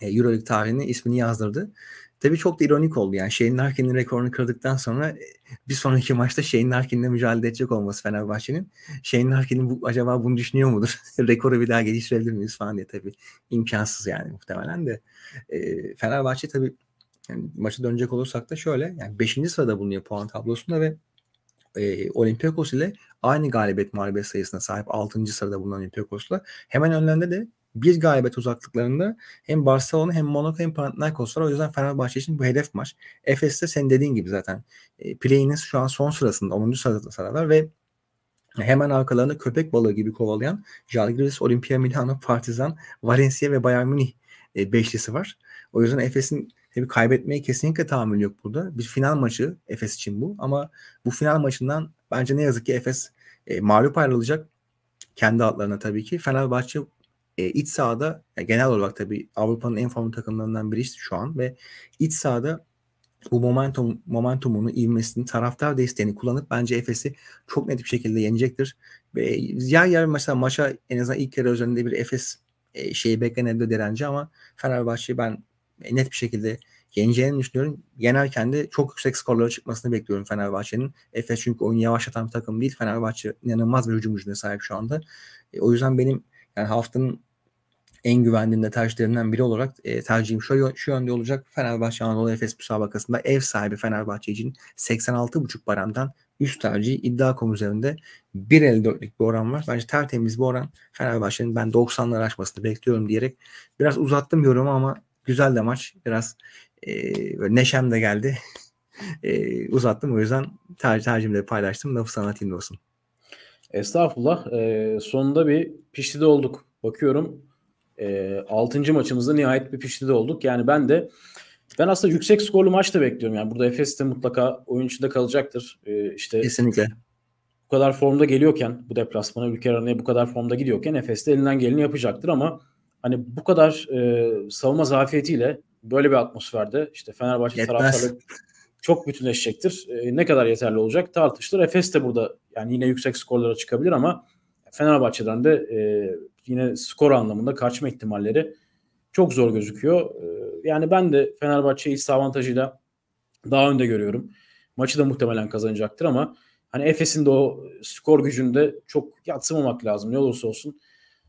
e, Euroleague tarihine ismini yazdırdı. Tabii çok da ironik oldu yani. Shane Larkin'in rekorunu kırdıktan sonra e, bir sonraki maçta Shane Larkin'le mücadele edecek olması Fenerbahçe'nin. Shane Larkin'in bu, acaba bunu düşünüyor mudur? [laughs] Rekoru bir daha geliştirebilir miyiz falan diye tabii. imkansız yani muhtemelen de. E, Fenerbahçe tabii yani maça dönecek olursak da şöyle yani 5. sırada bulunuyor puan tablosunda ve e, Olympiakos ile aynı galibiyet mağlubiyet sayısına sahip 6. sırada bulunan Olympiakos'la hemen önlerinde de bir galibiyet uzaklıklarında hem Barcelona hem Monaco hem Panathinaikos var. O yüzden Fenerbahçe için bu hedef maç. Efes'te sen dediğin gibi zaten e, play'iniz şu an son sırasında 10. sırada sırada ve hemen arkalarında köpek balığı gibi kovalayan Jalgiris, Olimpia Milano, Partizan, Valencia ve Bayern Münih e, beşlisi var. O yüzden Efes'in tabii kaybetmeye kesinlikle tahammül yok burada. Bir final maçı Efes için bu ama bu final maçından bence ne yazık ki Efes e, mağlup ayrılacak kendi adlarına tabii ki. Fenerbahçe e, iç sahada yani genel olarak tabii Avrupa'nın en formlu takımlarından biri şu an ve iç sahada bu momentum momentumunu ivmesini taraftar desteğini kullanıp bence Efes'i çok net bir şekilde yenecektir. Ve yer yer mesela maça en azından ilk kere üzerinde bir Efes e, şeyi beklenebilir derence ama Fenerbahçe'yi ben e, net bir şekilde yeneceğini düşünüyorum. Yenerken de çok yüksek skorlara çıkmasını bekliyorum Fenerbahçe'nin. Efes çünkü oyunu yavaşlatan bir takım değil. Fenerbahçe inanılmaz bir hücum gücüne sahip şu anda. E, o yüzden benim yani haftanın en güvendiğinde tercihlerinden biri olarak e, tercihim şu, şu yönde olacak. Fenerbahçe Anadolu Efes müsabakasında ev sahibi Fenerbahçe için 86,5 paramdan üst tercihi iddia.com üzerinde 1.54'lük bir oran var. Bence tertemiz bir oran. Fenerbahçe'nin ben 90'ları açmasını bekliyorum diyerek biraz uzattım yorumu ama güzel de maç. Biraz e, neşem de geldi. [laughs] e, uzattım. O yüzden tercih, de paylaştım. Lafı sana atayım olsun. Estağfurullah. E, sonunda bir pişti de olduk. Bakıyorum e, ee, 6. maçımızda nihayet bir pişti de olduk. Yani ben de ben aslında yüksek skorlu maç da bekliyorum. Yani burada Efes de mutlaka oyun içinde kalacaktır. E, işte Kesinlikle. Bu kadar formda geliyorken bu deplasmana ülke aranaya bu kadar formda gidiyorken Efes de elinden geleni yapacaktır ama hani bu kadar e, savunma zafiyetiyle böyle bir atmosferde işte Fenerbahçe taraftarı çok bütünleşecektir. E, ne kadar yeterli olacak tartışılır. Efes de burada yani yine yüksek skorlara çıkabilir ama Fenerbahçe'den de e, yine skor anlamında kaçma ihtimalleri çok zor gözüküyor. E, yani ben de Fenerbahçe'yi iç avantajıyla daha önde görüyorum. Maçı da muhtemelen kazanacaktır ama hani Efes'in de o skor gücünde çok yatsımamak lazım ne olursa olsun.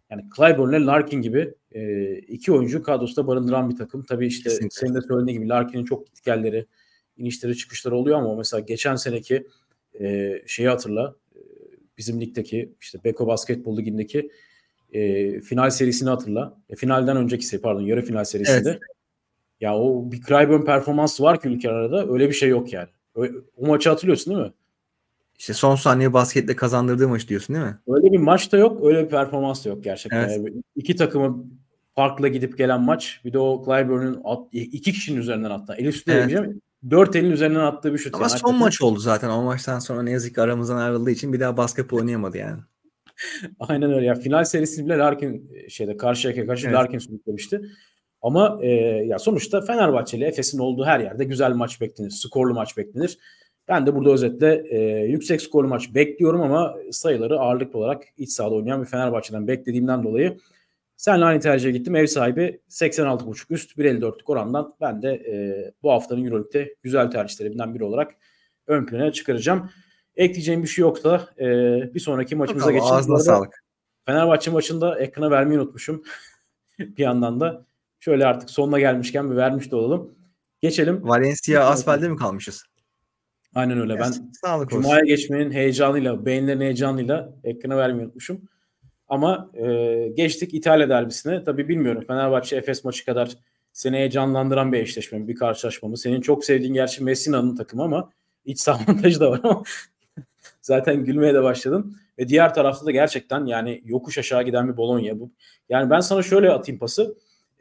Yani Clyburn'le Larkin gibi e, iki oyuncu kadrosu da barındıran bir takım. Tabii işte Kesinlikle. senin de söylediğin gibi Larkin'in çok gitgelleri, inişleri çıkışları oluyor ama mesela geçen seneki e, şeyi hatırla e, bizim ligdeki işte Beko Basketbol Ligi'ndeki e, final serisini hatırla. E, finalden önceki seri pardon yarı final serisinde. Evet. Ya o bir Clyburn performansı var ki ülke arada öyle bir şey yok yani. Öyle, o maçı hatırlıyorsun değil mi? İşte son saniye basketle kazandırdığı maç diyorsun değil mi? Öyle bir maç da yok, öyle bir performans da yok gerçekten. Evet. Yani iki takımı farklı gidip gelen maç. Bir de o Clyburn'un iki kişinin üzerinden hatta. El üstüne evet. Dört elin üzerinden attığı bir şut. Ama yani. son maç oldu zaten. O maçtan sonra ne yazık ki aramızdan ayrıldığı için bir daha basketbol oynayamadı yani. [laughs] Aynen öyle. Ya final serisi bile Larkin e, şeyde karşıya karşı evet. Larkin sürüklemişti. Ama e, ya sonuçta Fenerbahçeli Efes'in olduğu her yerde güzel maç beklenir. Skorlu maç beklenir. Ben de burada özetle e, yüksek skorlu maç bekliyorum ama sayıları ağırlıklı olarak iç sahada oynayan bir Fenerbahçe'den beklediğimden dolayı Senle aynı tercihe gittim. Ev sahibi 86.5 üst 1.54'lük orandan ben de e, bu haftanın Euroleague'de güzel tercihlerimden biri olarak ön plana çıkaracağım. Ekleyeceğim bir şey yoksa e, bir sonraki maçımıza tamam, geçelim. Ağzına sağlık. Fenerbahçe maçında ekrana vermeyi unutmuşum. [laughs] bir yandan da şöyle artık sonuna gelmişken bir vermiş de olalım. Geçelim. Valencia asfalde mi kalmışız? Aynen öyle. Ben Sağlık Cuma'ya olsun. geçmenin heyecanıyla, beyinlerin heyecanıyla ekrana vermeyi unutmuşum. Ama e, geçtik İtalya derbisine. Tabii bilmiyorum Fenerbahçe Efes maçı kadar seni heyecanlandıran bir eşleşme bir karşılaşma mı? Senin çok sevdiğin gerçi Messina'nın takımı ama iç [laughs] avantajı da var ama [laughs] zaten gülmeye de başladın. Ve diğer tarafta da gerçekten yani yokuş aşağı giden bir Bologna bu. Yani ben sana şöyle atayım pası.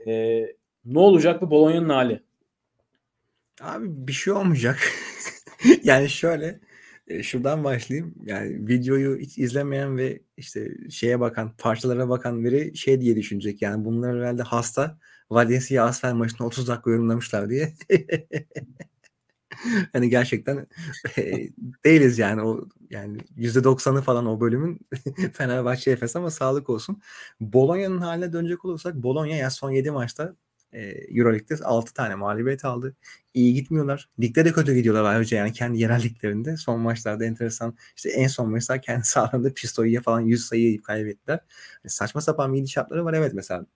Ee, ne olacak bu Bologna'nın hali? Abi bir şey olmayacak. [laughs] yani şöyle şuradan başlayayım. Yani videoyu hiç izlemeyen ve işte şeye bakan, parçalara bakan biri şey diye düşünecek. Yani bunlar herhalde hasta. Valencia Asfer maçını 30 dakika yorumlamışlar diye. [laughs] hani gerçekten değiliz yani o yani %90'ı falan o bölümün [laughs] Fenerbahçe Efes ama sağlık olsun. Bolonya'nın haline dönecek olursak Bolonya ya son 7 maçta e, Euroleague'de 6 tane mağlubiyet aldı. İyi gitmiyorlar. Ligde de kötü gidiyorlar ayrıca yani kendi yerelliklerinde. Son maçlarda enteresan işte en son mesela kendi [laughs] sahalarında Pistoi'ye falan 100 sayıyı yiyip kaybettiler. Yani e, saçma sapan gidişatları var evet mesela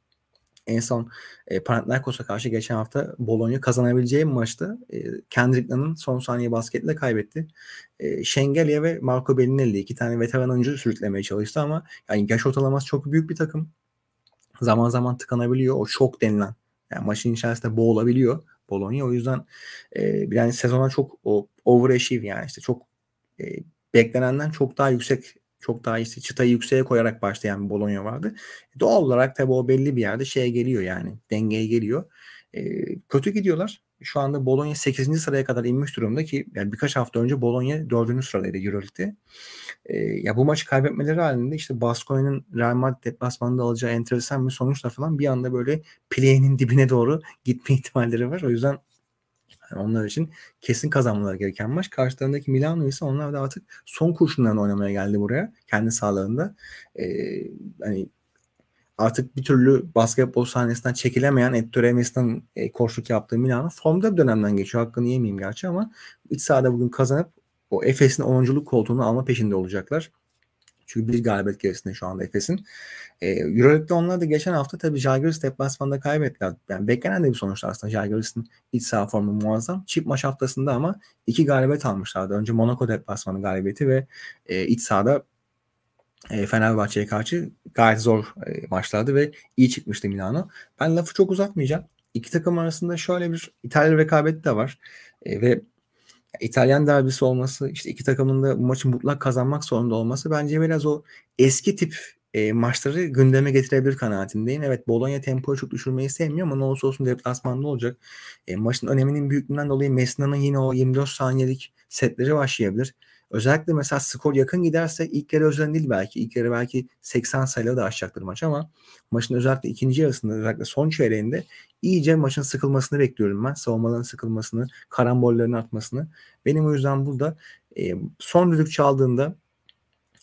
en son e, Panathinaikos'a karşı geçen hafta Bologna kazanabileceği bir maçta e, Kendrick'in son saniye basketle kaybetti. E, Şengelya ve Marco Bellinelli iki tane veteran oyuncu sürüklemeye çalıştı ama yani yaş ortalaması çok büyük bir takım. Zaman zaman tıkanabiliyor. O çok denilen yani maçın içerisinde boğulabiliyor Bologna. O yüzden e, yani sezona çok o overachieve yani işte çok e, beklenenden çok daha yüksek çok daha işte çıtayı yükseğe koyarak başlayan bir Bologna vardı. Doğal olarak tabii o belli bir yerde şeye geliyor yani dengeye geliyor. E, kötü gidiyorlar şu anda Bologna 8. sıraya kadar inmiş durumda ki yani birkaç hafta önce Bologna 4. sıradaydı Euroleague'de. E, ee, ya bu maçı kaybetmeleri halinde işte Baskonya'nın Real Madrid deplasmanında alacağı enteresan bir sonuçla falan bir anda böyle play'inin dibine doğru gitme [laughs] ihtimalleri var. O yüzden yani onlar için kesin kazanmaları gereken maç. Karşılarındaki Milano ise onlar da artık son kurşundan oynamaya geldi buraya. Kendi sağlığında. Ee, hani artık bir türlü basketbol sahnesinden çekilemeyen Ettore Messi'den e, koçluk yaptığı Milano, formda bir dönemden geçiyor. Hakkını yemeyeyim gerçi ama iç sahada bugün kazanıp o Efes'in 10. koltuğunu alma peşinde olacaklar. Çünkü bir galibiyet gerisinde şu anda Efes'in. E, Euroleague'de onlar da geçen hafta tabii Jagiris deplasmanda kaybettiler. Yani beklenen de bir sonuçlar aslında. Jagiris'in iç saha formu muazzam. Çift maç haftasında ama iki galibiyet almışlardı. Önce Monaco deplasmanı galibiyeti ve e, iç sahada e, Fenerbahçe'ye karşı gayet zor e, maçlardı ve iyi çıkmıştı Milano. Ben lafı çok uzatmayacağım. İki takım arasında şöyle bir İtalya rekabeti de var. E, ve İtalyan derbisi olması, işte iki takımın da bu maçı mutlak kazanmak zorunda olması bence biraz o eski tip e, maçları gündeme getirebilir kanaatindeyim. Evet Bologna tempoyu çok düşürmeyi sevmiyor ama ne olursa olsun deplasmanda olacak. E, maçın öneminin büyüklüğünden dolayı Messina'nın yine o 24 saniyelik setleri başlayabilir. Özellikle mesela skor yakın giderse ilk yarı özel değil belki. İlk yarı belki 80 sayıla da aşacaktır maç ama maçın özellikle ikinci yarısında özellikle son çeyreğinde iyice maçın sıkılmasını bekliyorum ben. Savunmaların sıkılmasını, karambollerin artmasını. Benim o yüzden burada e, son düdük çaldığında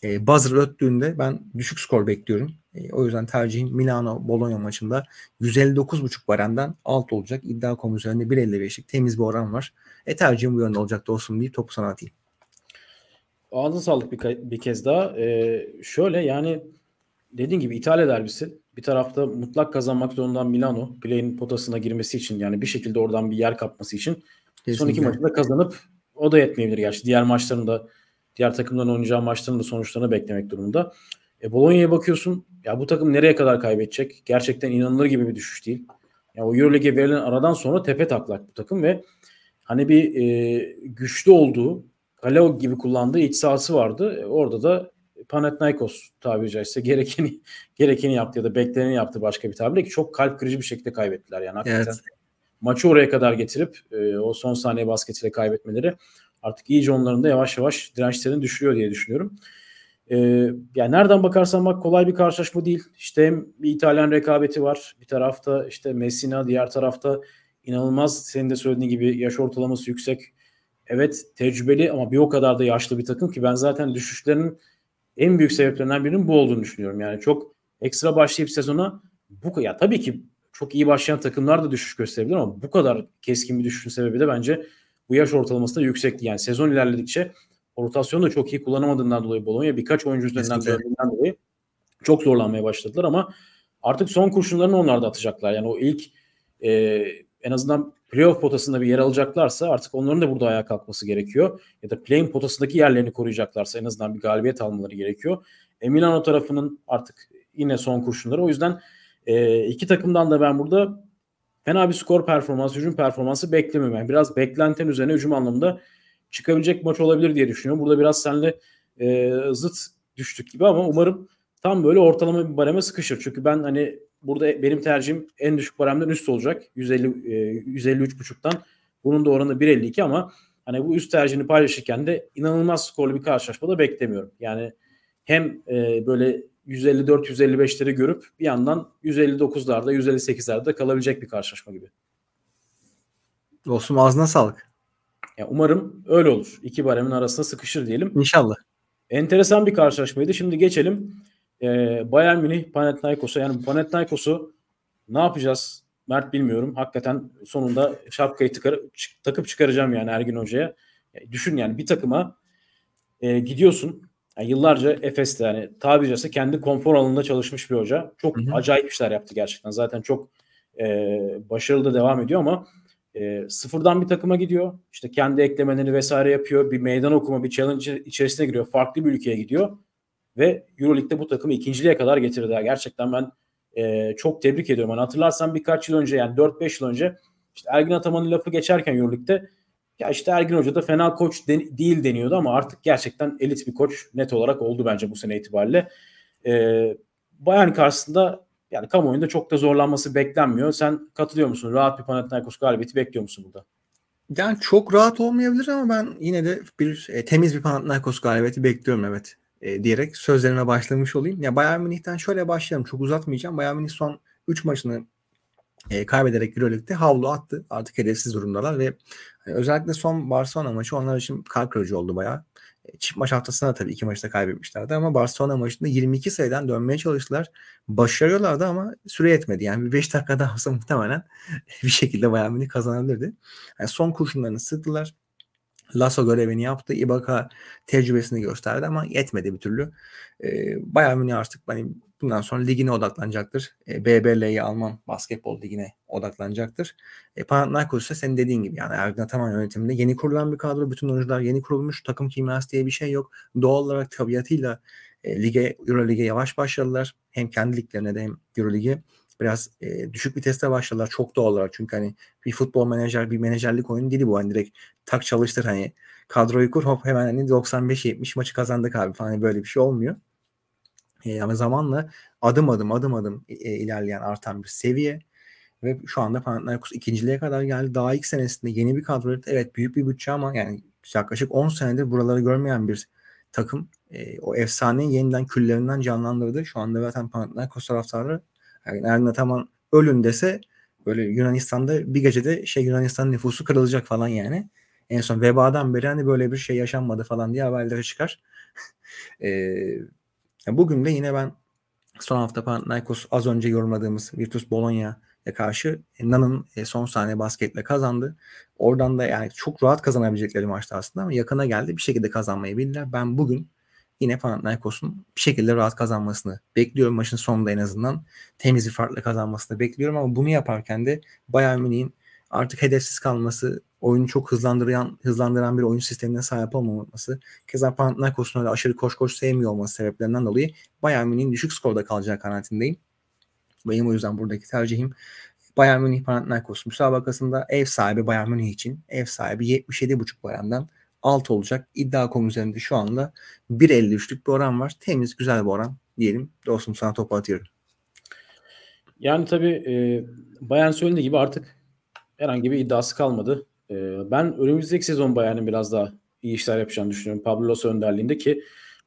e, buzzer öttüğünde ben düşük skor bekliyorum. E, o yüzden tercihim Milano-Bologna maçında 159.5 barenden alt olacak. İddia.com üzerinde 1.55'lik temiz bir oran var. E tercihim bu yönde olacak dostum deyip topu sana atayım. Ağzına sağlık bir, bir kez daha. Ee, şöyle yani dediğin gibi İtalya derbisi bir tarafta mutlak kazanmak zorunda Milano play'in potasına girmesi için yani bir şekilde oradan bir yer kapması için Kesinlikle. son iki maçı da kazanıp o da yetmeyebilir gerçi. Diğer maçlarında diğer takımdan oynayacağı maçların da sonuçlarını beklemek durumunda. E, Bologna'ya bakıyorsun ya bu takım nereye kadar kaybedecek? Gerçekten inanılır gibi bir düşüş değil. Ya o EuroLeague'e verilen aradan sonra tepe taklak bu takım ve hani bir e, güçlü olduğu Kaleog gibi kullandığı iç sahası vardı. E, orada da Panathinaikos tabiri caizse gerekeni [laughs] gerekeni yaptı ya da bekleneni yaptı başka bir tabirle ki çok kalp kırıcı bir şekilde kaybettiler. Yani hakikaten evet. maçı oraya kadar getirip e, o son saniye basketiyle kaybetmeleri artık iyice onların da yavaş yavaş dirençlerini düşürüyor diye düşünüyorum. E, yani nereden bakarsan bak kolay bir karşılaşma değil. İşte hem bir İtalyan rekabeti var. Bir tarafta işte Messina, diğer tarafta inanılmaz senin de söylediğin gibi yaş ortalaması yüksek evet tecrübeli ama bir o kadar da yaşlı bir takım ki ben zaten düşüşlerinin en büyük sebeplerinden birinin bu olduğunu düşünüyorum. Yani çok ekstra başlayıp sezona bu ya tabii ki çok iyi başlayan takımlar da düşüş gösterebilir ama bu kadar keskin bir düşüşün sebebi de bence bu yaş ortalaması da yüksekti. Yani sezon ilerledikçe rotasyonu da çok iyi kullanamadığından dolayı Bologna birkaç oyuncu üzerinden döndüğünden dolayı çok zorlanmaya başladılar ama artık son kurşunlarını onlar da atacaklar. Yani o ilk e, en azından playoff potasında bir yer alacaklarsa artık onların da burada ayağa kalkması gerekiyor. Ya da play'in potasındaki yerlerini koruyacaklarsa en azından bir galibiyet almaları gerekiyor. E, Milano tarafının artık yine son kurşunları. O yüzden e, iki takımdan da ben burada fena bir skor performansı, hücum performansı beklemiyorum. Yani biraz beklenten üzerine hücum anlamında çıkabilecek maç olabilir diye düşünüyorum. Burada biraz seninle e, zıt düştük gibi ama umarım tam böyle ortalama bir bareme sıkışır. Çünkü ben hani Burada benim tercihim en düşük paramdan üst olacak. 150 e, 153.5'tan. Bunun da oranı 1.52 ama hani bu üst tercihini paylaşırken de inanılmaz skorlu bir karşılaşma da beklemiyorum. Yani hem e, böyle 154-155'leri görüp bir yandan 159'larda 158'lerde kalabilecek bir karşılaşma gibi. Dostum ağzına sağlık. Ya umarım öyle olur. İki baremin arasına sıkışır diyelim. İnşallah. Enteresan bir karşılaşmaydı. Şimdi geçelim e, Bayern Münih Panathinaikos'a yani Panathinaikos'u ne yapacağız Mert bilmiyorum. Hakikaten sonunda şapkayı tıkar, çık, takıp çıkaracağım yani Ergin Hoca'ya. Yani düşün yani bir takıma e, gidiyorsun. Yani yıllarca Efes'te yani tabiri caizse kendi konfor alanında çalışmış bir hoca. Çok hı hı. acayip işler yaptı gerçekten. Zaten çok e, başarılı da devam ediyor ama e, sıfırdan bir takıma gidiyor. İşte kendi eklemelerini vesaire yapıyor. Bir meydan okuma, bir challenge içerisine giriyor. Farklı bir ülkeye gidiyor ve Euroleague'de bu takımı ikinciliğe kadar getirdi. Gerçekten ben e, çok tebrik ediyorum. Hani hatırlarsan birkaç yıl önce yani 4-5 yıl önce işte Ergin Ataman'ın lafı geçerken Euroleague'de ya işte Ergin Hoca da fena koç de, değil deniyordu ama artık gerçekten elit bir koç net olarak oldu bence bu sene itibariyle. Ee, Bayern karşısında yani kamuoyunda çok da zorlanması beklenmiyor. Sen katılıyor musun? Rahat bir Panathinaikos galibiyeti bekliyor musun burada? Yani çok rahat olmayabilir ama ben yine de bir e, temiz bir Panathinaikos galibiyeti bekliyorum evet e, diyerek sözlerine başlamış olayım. Ya Bayern Münih'ten şöyle başlayalım. Çok uzatmayacağım. Bayern Münih son 3 maçını e, kaybederek Euroleague'de havlu attı. Artık hedefsiz durumdalar ve hani özellikle son Barcelona maçı onlar için kalp kırıcı oldu bayağı. E, çift maç haftasında tabii iki maçta kaybetmişlerdi ama Barcelona maçında 22 sayıdan dönmeye çalıştılar. Başarıyorlardı ama süre yetmedi. Yani 5 dakika daha olsa muhtemelen [laughs] bir şekilde Bayern Münih kazanabilirdi. Yani son kurşunlarını sıktılar. Lasso görevini yaptı. Ibaka tecrübesini gösterdi ama yetmedi bir türlü. E, Bayern Münih artık hani bundan sonra ligine odaklanacaktır. E, ee, BBL'ye Alman basketbol ligine odaklanacaktır. E, Panathinaikos ise senin dediğin gibi yani Ergin Ataman yönetiminde yeni kurulan bir kadro. Bütün oyuncular yeni kurulmuş. Takım kimyası diye bir şey yok. Doğal olarak tabiatıyla e, lige, Euro Lig'e yavaş başladılar. Hem kendi liglerine de hem Euro Lig'e biraz e, düşük viteste başladılar çok doğal olarak. Çünkü hani bir futbol menajer bir menajerlik oyunu değil bu. Hani direkt tak çalıştır hani kadroyu kur hop hemen hani 95-70 maçı kazandık abi falan hani böyle bir şey olmuyor. E, ama zamanla adım adım adım adım e, ilerleyen artan bir seviye ve şu anda Panathinaikos ikinciliğe kadar geldi. Daha ilk senesinde yeni bir kadro evet büyük bir bütçe ama yani yaklaşık 10 senedir buraları görmeyen bir takım e, o efsaneyi yeniden küllerinden canlandırdı. Şu anda zaten Panathinaikos taraftarı yani Ergin Ataman ölün dese böyle Yunanistan'da bir gecede şey Yunanistan nüfusu kırılacak falan yani. En son vebadan beri hani böyle bir şey yaşanmadı falan diye haberlere çıkar. [laughs] e, bugün de yine ben son hafta Panathinaikos az önce yorumladığımız Virtus Bologna karşı e, Nan'ın e, son saniye basketle kazandı. Oradan da yani çok rahat kazanabilecekleri maçtı aslında ama yakına geldi. Bir şekilde kazanmayı bildiler. Ben bugün yine Panathinaikos'un bir şekilde rahat kazanmasını bekliyorum. Maçın sonunda en azından temiz bir farkla kazanmasını bekliyorum ama bunu yaparken de Bayern Münih'in artık hedefsiz kalması, oyunu çok hızlandıran hızlandıran bir oyun sistemine sahip olmaması, keza Panathinaikos'un öyle aşırı koş koş sevmiyor olması sebeplerinden dolayı Bayern Münih'in düşük skorda kalacağı kanaatindeyim. Benim o yüzden buradaki tercihim Bayern Münih Panathinaikos müsabakasında ev sahibi Bayern Münih için ev sahibi 77.5 Bayern'den alt olacak. İddia.com üzerinde şu anda 1.53'lük bir oran var. Temiz güzel bir oran diyelim. Dostum sana topu atıyorum. Yani tabii e, Bayern söylediği gibi artık herhangi bir iddiası kalmadı. E, ben önümüzdeki sezon bayanın biraz daha iyi işler yapacağını düşünüyorum. Pablo Laso önderliğinde ki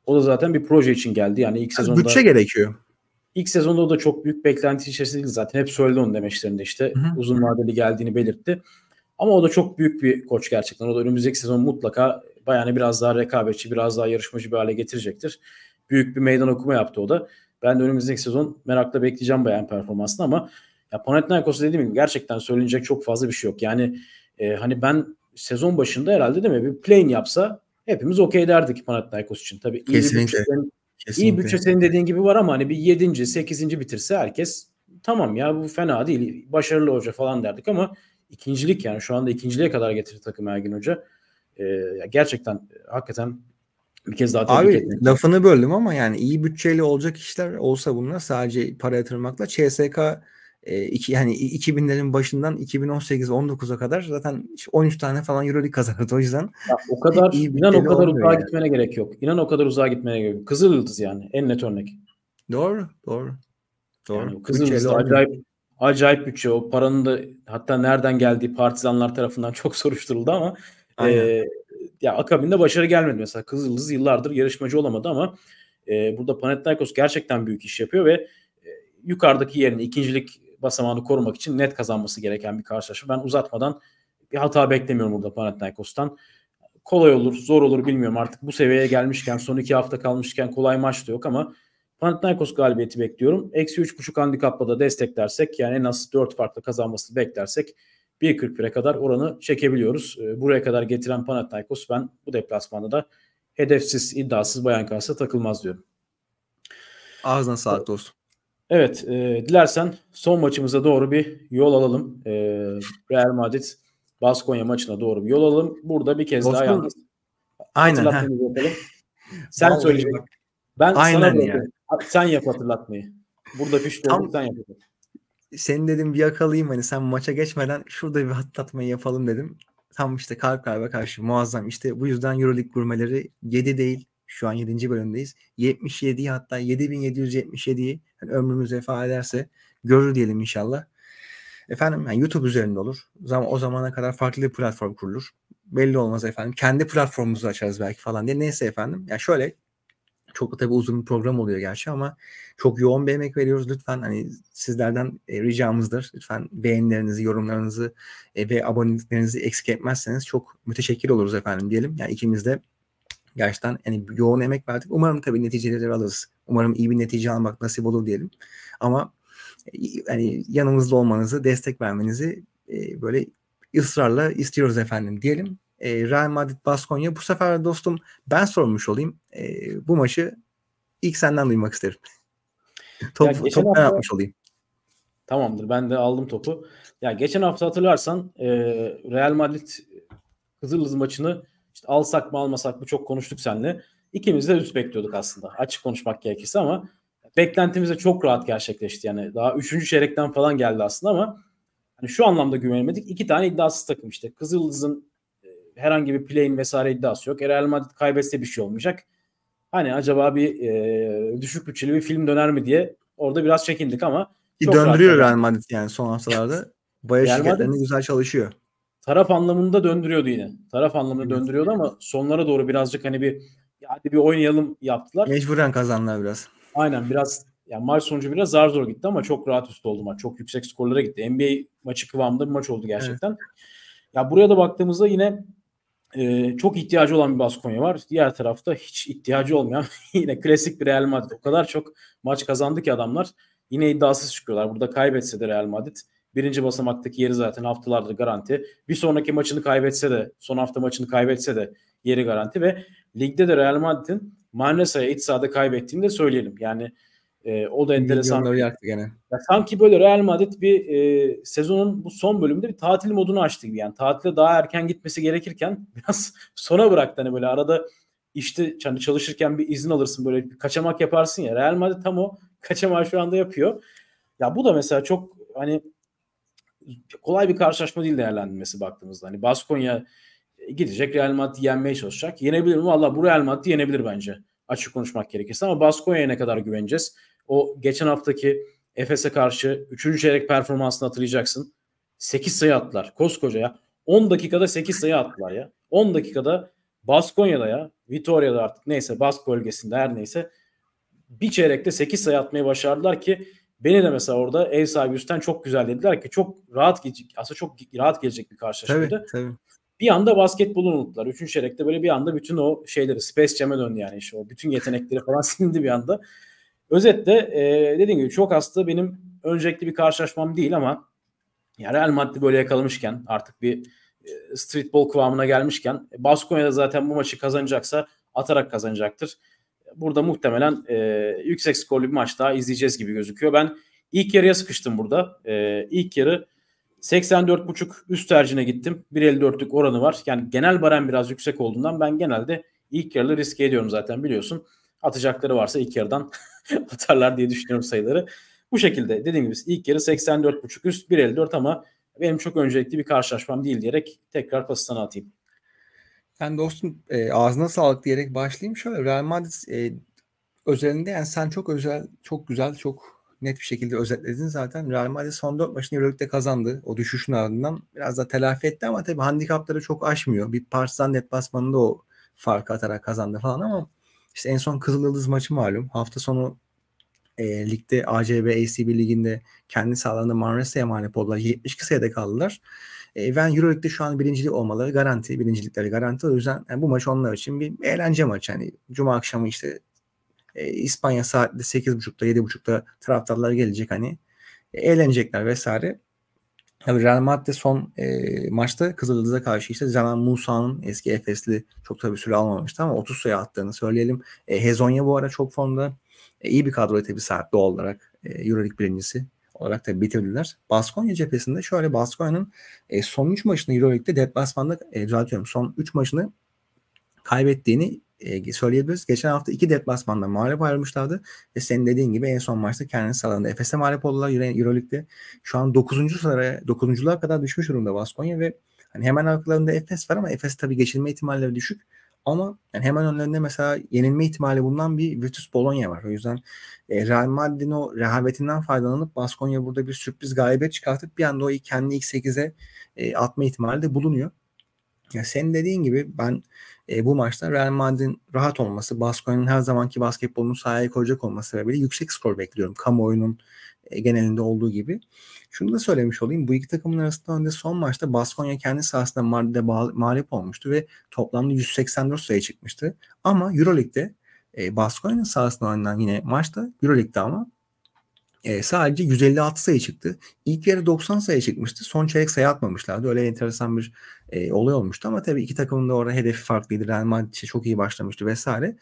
o da zaten bir proje için geldi. Yani ilk yani sezonda... Bütçe gerekiyor. İlk sezonda o da çok büyük beklenti içerisinde değil zaten. Hep söyledi onun demeçlerinde işte. Hı hı. Uzun vadeli geldiğini belirtti. Ama o da çok büyük bir koç gerçekten. O da önümüzdeki sezon mutlaka Bayern'i hani biraz daha rekabetçi, biraz daha yarışmacı bir hale getirecektir. Büyük bir meydan okuma yaptı o da. Ben de önümüzdeki sezon merakla bekleyeceğim Bayern performansını ama ya Panathinaikos'u dediğim gibi gerçekten söylenecek çok fazla bir şey yok. Yani e, hani ben sezon başında herhalde değil mi bir plane yapsa hepimiz okey derdik Panathinaikos için. Tabii iyi Kesinlikle. bir bütçenin, iyi bütçe senin dediğin gibi var ama hani bir 7. 8. bitirse herkes tamam ya bu fena değil başarılı hoca falan derdik ama ikincilik yani şu anda ikinciliğe kadar getirdi takım Ergin Hoca. Ee, gerçekten e, hakikaten bir kez daha tebrik Abi, etmek. lafını böldüm ama yani iyi bütçeyle olacak işler olsa bunlar sadece para yatırmakla CSK e, iki, yani 2000'lerin başından 2018-19'a kadar zaten 13 tane falan Euroleague kazandı o yüzden. Ya, o kadar iyi inan o kadar uzağa yani. gitmene gerek yok. İnan o kadar uzağa gitmene gerek yok. Kızıl Yıldız yani en net örnek. Doğru, doğru. Doğru. Yani Kızıl Yıldız acayip acayip bütçe. Şey. O paranın da hatta nereden geldiği partizanlar tarafından [laughs] çok soruşturuldu ama e, ya akabinde başarı gelmedi mesela. Kızıldız yıllardır yarışmacı olamadı ama e, burada Panathinaikos gerçekten büyük iş yapıyor ve e, yukarıdaki yerini ikincilik basamağını korumak için net kazanması gereken bir karşılaşma. Ben uzatmadan bir hata beklemiyorum burada Panathinaikos'tan. Kolay olur, zor olur bilmiyorum artık. Bu seviyeye gelmişken, son iki hafta kalmışken kolay maç da yok ama Panathinaikos galibiyeti bekliyorum. Eksi 3.5 handikapla da desteklersek yani nasıl az 4 farklı kazanması beklersek 1.41'e kadar oranı çekebiliyoruz. Ee, buraya kadar getiren Panathinaikos ben bu deplasmanda da hedefsiz, iddiasız bayan karşısına takılmaz diyorum. Ağzına sağlık dostum. Evet, e, dilersen son maçımıza doğru bir yol alalım. E, Real Madrid Baskonya maçına doğru bir yol alalım. Burada bir kez dostum, daha yalnız. Aynen. Sen söyle. Ben Aynen sana Yani. Sen yap hatırlatmayı. Burada püştü Tam... sen yap. Senin dedim bir yakalayayım hani sen maça geçmeden şurada bir hatırlatmayı yapalım dedim. Tam işte kalp kalbe karşı muazzam. İşte bu yüzden Euroleague gurmeleri 7 değil şu an 7. bölümdeyiz. 77'yi hatta 7777'yi yani ömrümüz vefa ederse görür diyelim inşallah. Efendim yani YouTube üzerinde olur. Zaman, o zamana kadar farklı bir platform kurulur. Belli olmaz efendim. Kendi platformumuzu açarız belki falan diye. Neyse efendim. Ya yani şöyle çok tabii uzun bir program oluyor gerçi ama çok yoğun bir emek veriyoruz. Lütfen hani sizlerden e, ricamızdır. Lütfen beğenilerinizi, yorumlarınızı e, ve aboneliklerinizi eksik etmezseniz çok müteşekkir oluruz efendim diyelim. Yani ikimiz de gerçekten yani yoğun emek verdik. Umarım tabii neticeleri alırız. Umarım iyi bir netice almak nasip olur diyelim. Ama yani e, yanımızda olmanızı, destek vermenizi e, böyle ısrarla istiyoruz efendim diyelim e, Real Madrid Baskonya. Bu sefer dostum ben sormuş olayım. E, bu maçı ilk senden duymak isterim. [laughs] Top, ya topu hafta... ben atmış olayım. Tamamdır ben de aldım topu. Ya geçen hafta hatırlarsan e, Real Madrid Kızıldız maçını işte alsak mı almasak mı çok konuştuk seninle. İkimiz de üst bekliyorduk aslında. Açık konuşmak gerekirse ama beklentimiz çok rahat gerçekleşti. Yani daha üçüncü çeyrekten falan geldi aslında ama hani şu anlamda güvenemedik. İki tane iddiasız takım işte. Kızıldız'ın herhangi bir play'in vesaire iddiası yok. E, Real Madrid kaybetse bir şey olmayacak. Hani acaba bir e, düşük bütçeli bir film döner mi diye orada biraz çekindik ama çok döndürüyor rahat. Real Madrid yani son haftalarda. [laughs] Bayağı şirketlerinde güzel çalışıyor. Taraf anlamında döndürüyordu yine. Taraf anlamında evet. döndürüyordu ama sonlara doğru birazcık hani bir yani bir oynayalım yaptılar. Mecburen kazandılar biraz. Aynen biraz yani maç sonucu biraz zar zor gitti ama çok rahat üstü oldu maç. Çok yüksek skorlara gitti. NBA maçı kıvamında bir maç oldu gerçekten. Evet. Ya buraya da baktığımızda yine e, çok ihtiyacı olan bir Baskonya var. Diğer tarafta hiç ihtiyacı olmayan [laughs] yine klasik bir Real Madrid. O kadar çok maç kazandı ki adamlar yine iddiasız çıkıyorlar. Burada kaybetse de Real Madrid birinci basamaktaki yeri zaten haftalardır garanti. Bir sonraki maçını kaybetse de son hafta maçını kaybetse de yeri garanti ve ligde de Real Madrid'in Manesa'ya iç sahada kaybettiğini de söyleyelim. Yani e, o da enteresan. yaktı gene. Ya, sanki böyle Real Madrid bir e, sezonun bu son bölümünde bir tatil modunu açtı gibi. Yani tatile daha erken gitmesi gerekirken [laughs] biraz sona bıraktı. Hani böyle arada işte hani çalışırken bir izin alırsın böyle bir kaçamak yaparsın ya. Real Madrid tam o kaçamak şu anda yapıyor. Ya bu da mesela çok hani kolay bir karşılaşma değil değerlendirmesi baktığımızda. Hani Baskonya e, gidecek Real Madrid yenmeye çalışacak. Yenebilir mi? Valla bu Real Madrid yenebilir bence. Açık konuşmak gerekirse ama Baskonya'ya ne kadar güveneceğiz? O geçen haftaki Efes'e karşı 3. çeyrek performansını hatırlayacaksın. 8 sayı attılar. Koskoca ya. 10 dakikada 8 sayı attılar ya. 10 dakikada Baskonya'da ya. Vitoria'da artık neyse Bask bölgesinde her neyse. Bir çeyrekte 8 sayı atmayı başardılar ki beni de mesela orada ev sahibi üstten çok güzel dediler ki çok rahat gelecek. Aslında çok rahat gelecek bir karşılaşmaydı. Tabii, tabii. Bir anda basketbolu unuttular. Üçüncü çeyrekte böyle bir anda bütün o şeyleri Space Jam'e döndü yani işte o bütün yetenekleri falan sindi [laughs] bir anda. Özetle e, dediğim gibi çok hasta benim öncelikli bir karşılaşmam değil ama ya Real Madrid böyle yakalamışken artık bir e, streetball kıvamına gelmişken e, Baskonya'da zaten bu maçı kazanacaksa atarak kazanacaktır. Burada muhtemelen e, yüksek skorlu bir maç daha izleyeceğiz gibi gözüküyor. Ben ilk yarıya sıkıştım burada. E, ilk yarı 84.5 üst tercihine gittim. 1.54'lük oranı var. Yani genel baran biraz yüksek olduğundan ben genelde ilk yarıda riske ediyorum zaten biliyorsun. Atacakları varsa ilk yarıdan [laughs] [laughs] atarlar diye düşünüyorum sayıları. Bu şekilde dediğim gibi ilk yarı 84.5 üst 1.54 ama benim çok öncelikli bir karşılaşmam değil diyerek tekrar pası sana atayım. Ben dostum e, ağzına sağlık diyerek başlayayım. Şöyle Real Madrid e, özelinde yani sen çok özel, çok güzel, çok net bir şekilde özetledin zaten. Real Madrid son 4 maçını Euroleague'de kazandı. O düşüşün ardından biraz da telafi etti ama tabii handikapları çok aşmıyor. Bir Partizan deplasmanında o farkı atarak kazandı falan ama işte en son Kızıl Yıldız maçı malum. Hafta sonu e, ligde ACB, ACB liginde kendi sahalarında Manresa'ya mağlup oldular. 72 sayıda kaldılar. E, ben Euroleague'de şu an birincilik olmaları garanti. Birincilikleri garanti. O yüzden yani bu maç onlar için bir eğlence maçı. Yani Cuma akşamı işte e, İspanya saatte 8.30'da 7.30'da taraftarlar gelecek hani. E, eğlenecekler vesaire. Yani Real Madrid son e, maçta Kızıldız'a karşı işte zaman Musa'nın eski Efesli çok tabii süre almamıştı ama 30 sayı attığını söyleyelim. E, Hezonya bu ara çok formda. E, iyi bir kadroya tabii saat doğal olarak. E, Euroleague birincisi olarak tabii bitirdiler. Baskonya cephesinde şöyle Baskonya'nın e, son 3 maçını Euroleague'de deplasmanda e, düzeltiyorum. Son 3 maçını kaybettiğini e, söyleyebiliriz. Geçen hafta iki deplasmanda mağlup ayrılmışlardı. Ve senin dediğin gibi en son maçta kendini salandı. Efes'e mağlup oldular Euroleague'de. Şu an 9. sıraya, 9.luğa kadar düşmüş durumda Baskonya ve hani hemen arkalarında Efes var ama Efes tabii geçilme ihtimalleri düşük. Ama yani hemen önlerinde mesela yenilme ihtimali bulunan bir Virtus Bologna var. O yüzden e, Real Madrid'in o rehavetinden faydalanıp Baskonya burada bir sürpriz galibiyet çıkartıp bir anda o kendi ilk 8'e e, atma ihtimali de bulunuyor. Ya senin dediğin gibi ben e, bu maçta Real Madrid'in rahat olması, Baskonya'nın her zamanki basketbolunu sahaya koyacak olması sebebiyle yüksek skor bekliyorum. Kamuoyunun e, genelinde olduğu gibi. Şunu da söylemiş olayım. Bu iki takımın arasında önde son maçta Baskonya kendi sahasında Madrid'e mağlup olmuştu ve toplamda 184 sayı çıkmıştı. Ama Euroleague'de e, Baskonya'nın sahasında oynanan yine maçta Euroleague'de ama e, sadece 156 sayı çıktı. İlk yarı 90 sayı çıkmıştı. Son çeyrek sayı atmamışlardı. Öyle enteresan bir e, olay olmuştu ama tabii iki takımın da orada hedefi farklıydı. Real Madrid çok iyi başlamıştı vesaire.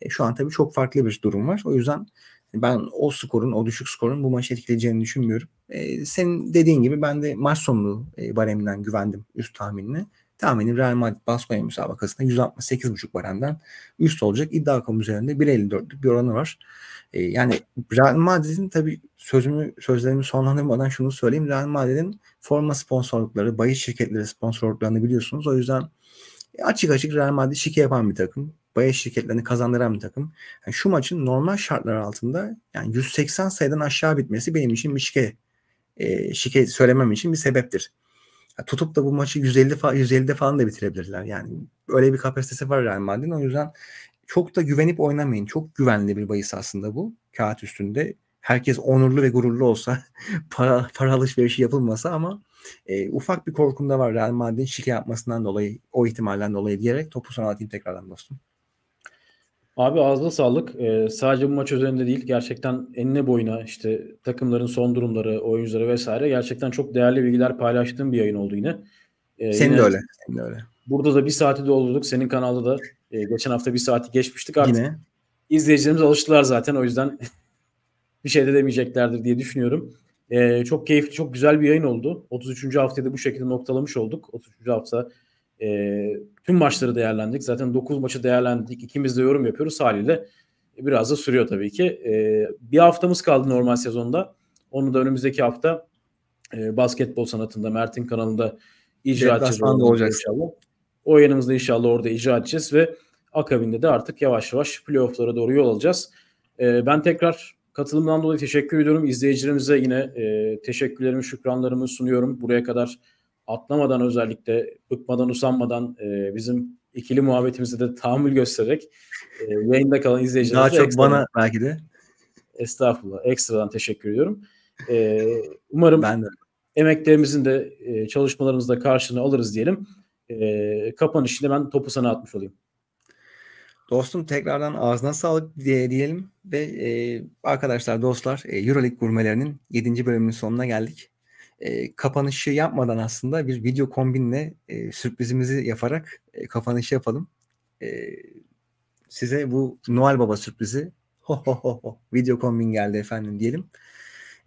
E, şu an tabii çok farklı bir durum var. O yüzden ben o skorun, o düşük skorun bu maçı etkileyeceğini düşünmüyorum. E, senin dediğin gibi ben de maç sonlu e, bareminden güvendim üst tahminine. Tahminim Real Madrid Baskonya müsabakasında 168.5 baremden üst olacak. İddia akım üzerinde 1.54'lük bir oranı var. Ee, yani Real Madrid'in tabii sözümü sözlerimi sonlandırmadan şunu söyleyeyim. Real Madrid'in forma sponsorlukları, bayi şirketleri sponsorluklarını biliyorsunuz. O yüzden e, açık açık Real Madrid şike yapan bir takım. Bayi şirketlerini kazandıran bir takım. Yani şu maçın normal şartlar altında yani 180 sayıdan aşağı bitmesi benim için bir şike e, şike söylemem için bir sebeptir. Yani tutup da bu maçı 150 fa 150'de falan da bitirebilirler. Yani öyle bir kapasitesi var Real Madrid'in. O yüzden çok da güvenip oynamayın. Çok güvenli bir bahis aslında bu. Kağıt üstünde. Herkes onurlu ve gururlu olsa [laughs] para, para alışverişi yapılmasa ama e, ufak bir korkum da var Real Madrid'in şike yapmasından dolayı o ihtimalden dolayı diyerek topu sana atayım tekrardan dostum. Abi ağzına sağlık. Ee, sadece bu maç üzerinde değil gerçekten enine boyuna işte takımların son durumları, oyuncuları vesaire gerçekten çok değerli bilgiler paylaştığım bir yayın oldu yine. Ee, Senin yine de öyle. Senin de öyle. Burada da bir saati doldurduk. Senin kanalda da e, geçen hafta bir saati geçmiştik artık. Yine. İzleyicilerimiz alıştılar zaten o yüzden [laughs] bir şey de demeyeceklerdir diye düşünüyorum. E, çok keyifli, çok güzel bir yayın oldu. 33. haftayı da bu şekilde noktalamış olduk. 33. hafta e, tüm maçları değerlendik. Zaten 9 maçı değerlendik. İkimiz de yorum yapıyoruz haliyle. Biraz da sürüyor tabii ki. E, bir haftamız kaldı normal sezonda. Onu da önümüzdeki hafta e, basketbol sanatında Mert'in kanalında icra edeceğiz. olacak inşallah. O yayınımızda inşallah orada icra edeceğiz ve Akabinde de artık yavaş yavaş playofflara doğru yol alacağız. E, ben tekrar katılımdan dolayı teşekkür ediyorum. İzleyicilerimize yine e, teşekkürlerimi, şükranlarımı sunuyorum. Buraya kadar atlamadan özellikle bıkmadan, usanmadan e, bizim ikili muhabbetimize de tahammül göstererek e, yayında kalan izleyicilerimize... Daha çok ekstradan, bana belki de. Estağfurullah. Ekstradan teşekkür ediyorum. E, umarım ben de. emeklerimizin de e, çalışmalarımızda karşılığını alırız diyelim. E, kapanışında ben topu sana atmış olayım. Dostum tekrardan ağzına sağlık diye diyelim ve e, arkadaşlar dostlar e, Euroleague gurmelerinin 7. bölümünün sonuna geldik. E, kapanışı yapmadan aslında bir video kombinle e, sürprizimizi yaparak e, kapanışı yapalım. E, size bu Noel Baba sürprizi ho ho ho ho video kombin geldi efendim diyelim.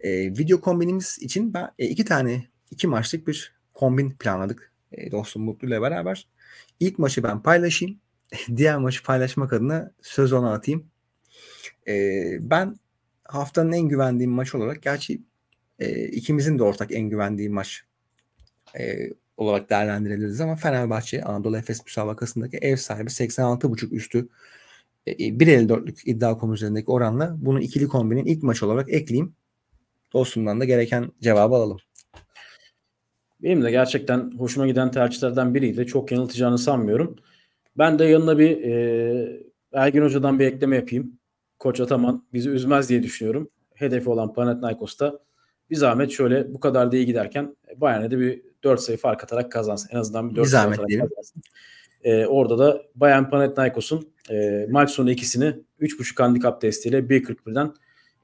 E, video kombinimiz için ben e, iki tane iki maçlık bir kombin planladık e, dostum Mutlu ile beraber. İlk maçı ben paylaşayım. [laughs] diğer maçı paylaşmak adına söz ona atayım. E, ben haftanın en güvendiğim maç olarak gerçi e, ikimizin de ortak en güvendiği maç e, olarak değerlendirebiliriz ama Fenerbahçe Anadolu Efes müsabakasındaki ev sahibi 86.5 üstü e, 1.54'lük e, iddia.com üzerindeki oranla bunu ikili kombinin ilk maç olarak ekleyeyim. Dostumdan da gereken cevabı alalım. Benim de gerçekten hoşuma giden tercihlerden biriydi. Çok yanıltacağını sanmıyorum. Ben de yanına bir e, Ergin Hoca'dan bir ekleme yapayım. Koç Ataman bizi üzmez diye düşünüyorum. Hedefi olan Panathinaikos'ta bir zahmet şöyle bu kadar da iyi giderken Bayern'e de bir 4 sayı fark atarak kazansın. En azından bir 4 bir sayı atarak değil. kazansın. Ee, orada da Bayern Panathinaikos'un e, maç sonu ikisini 3.5 handikap desteğiyle 1.41'den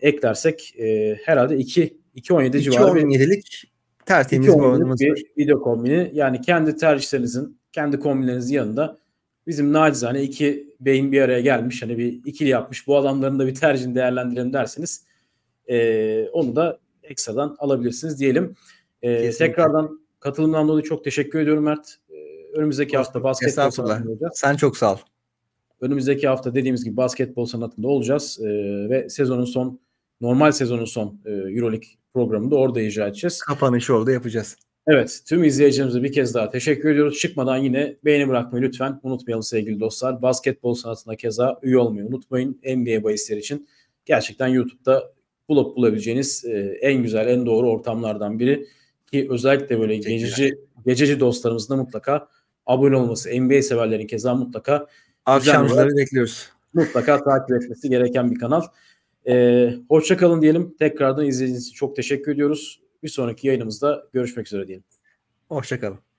eklersek e, herhalde 2 2.17 civarı 2.17'lik tertemiz bir oyunumuz bir video kombini. Yani kendi tercihlerinizin, kendi kombinlerinizin yanında Bizim nacizane iki beyin bir araya gelmiş. Hani bir ikili yapmış. Bu adamların da bir tercihini değerlendirelim derseniz e, onu da ekstradan alabilirsiniz diyelim. E, tekrardan katılımdan dolayı çok teşekkür ediyorum Mert. E, önümüzdeki hafta basketbol olacağız. Sen çok sağ ol. Önümüzdeki hafta dediğimiz gibi basketbol sanatında olacağız e, ve sezonun son normal sezonun son e, EuroLeague programını orada icra edeceğiz. Kapanışı orada yapacağız. Evet, tüm izleyicilerimize bir kez daha teşekkür ediyoruz. Çıkmadan yine beğeni bırakmayı lütfen unutmayalım sevgili dostlar. Basketbol sanatına keza üye olmayı unutmayın. NBA bahisleri için gerçekten YouTube'da bulup bulabileceğiniz e, en güzel, en doğru ortamlardan biri. Ki özellikle böyle gececi, gececi dostlarımızın da mutlaka abone olması, NBA severlerin keza mutlaka akşamları bekliyoruz. Mutlaka takip etmesi gereken bir kanal. Ee, hoşça kalın diyelim. Tekrardan izlediğiniz için çok teşekkür ediyoruz. Bir sonraki yayınımızda görüşmek üzere diyelim. Hoşçakalın.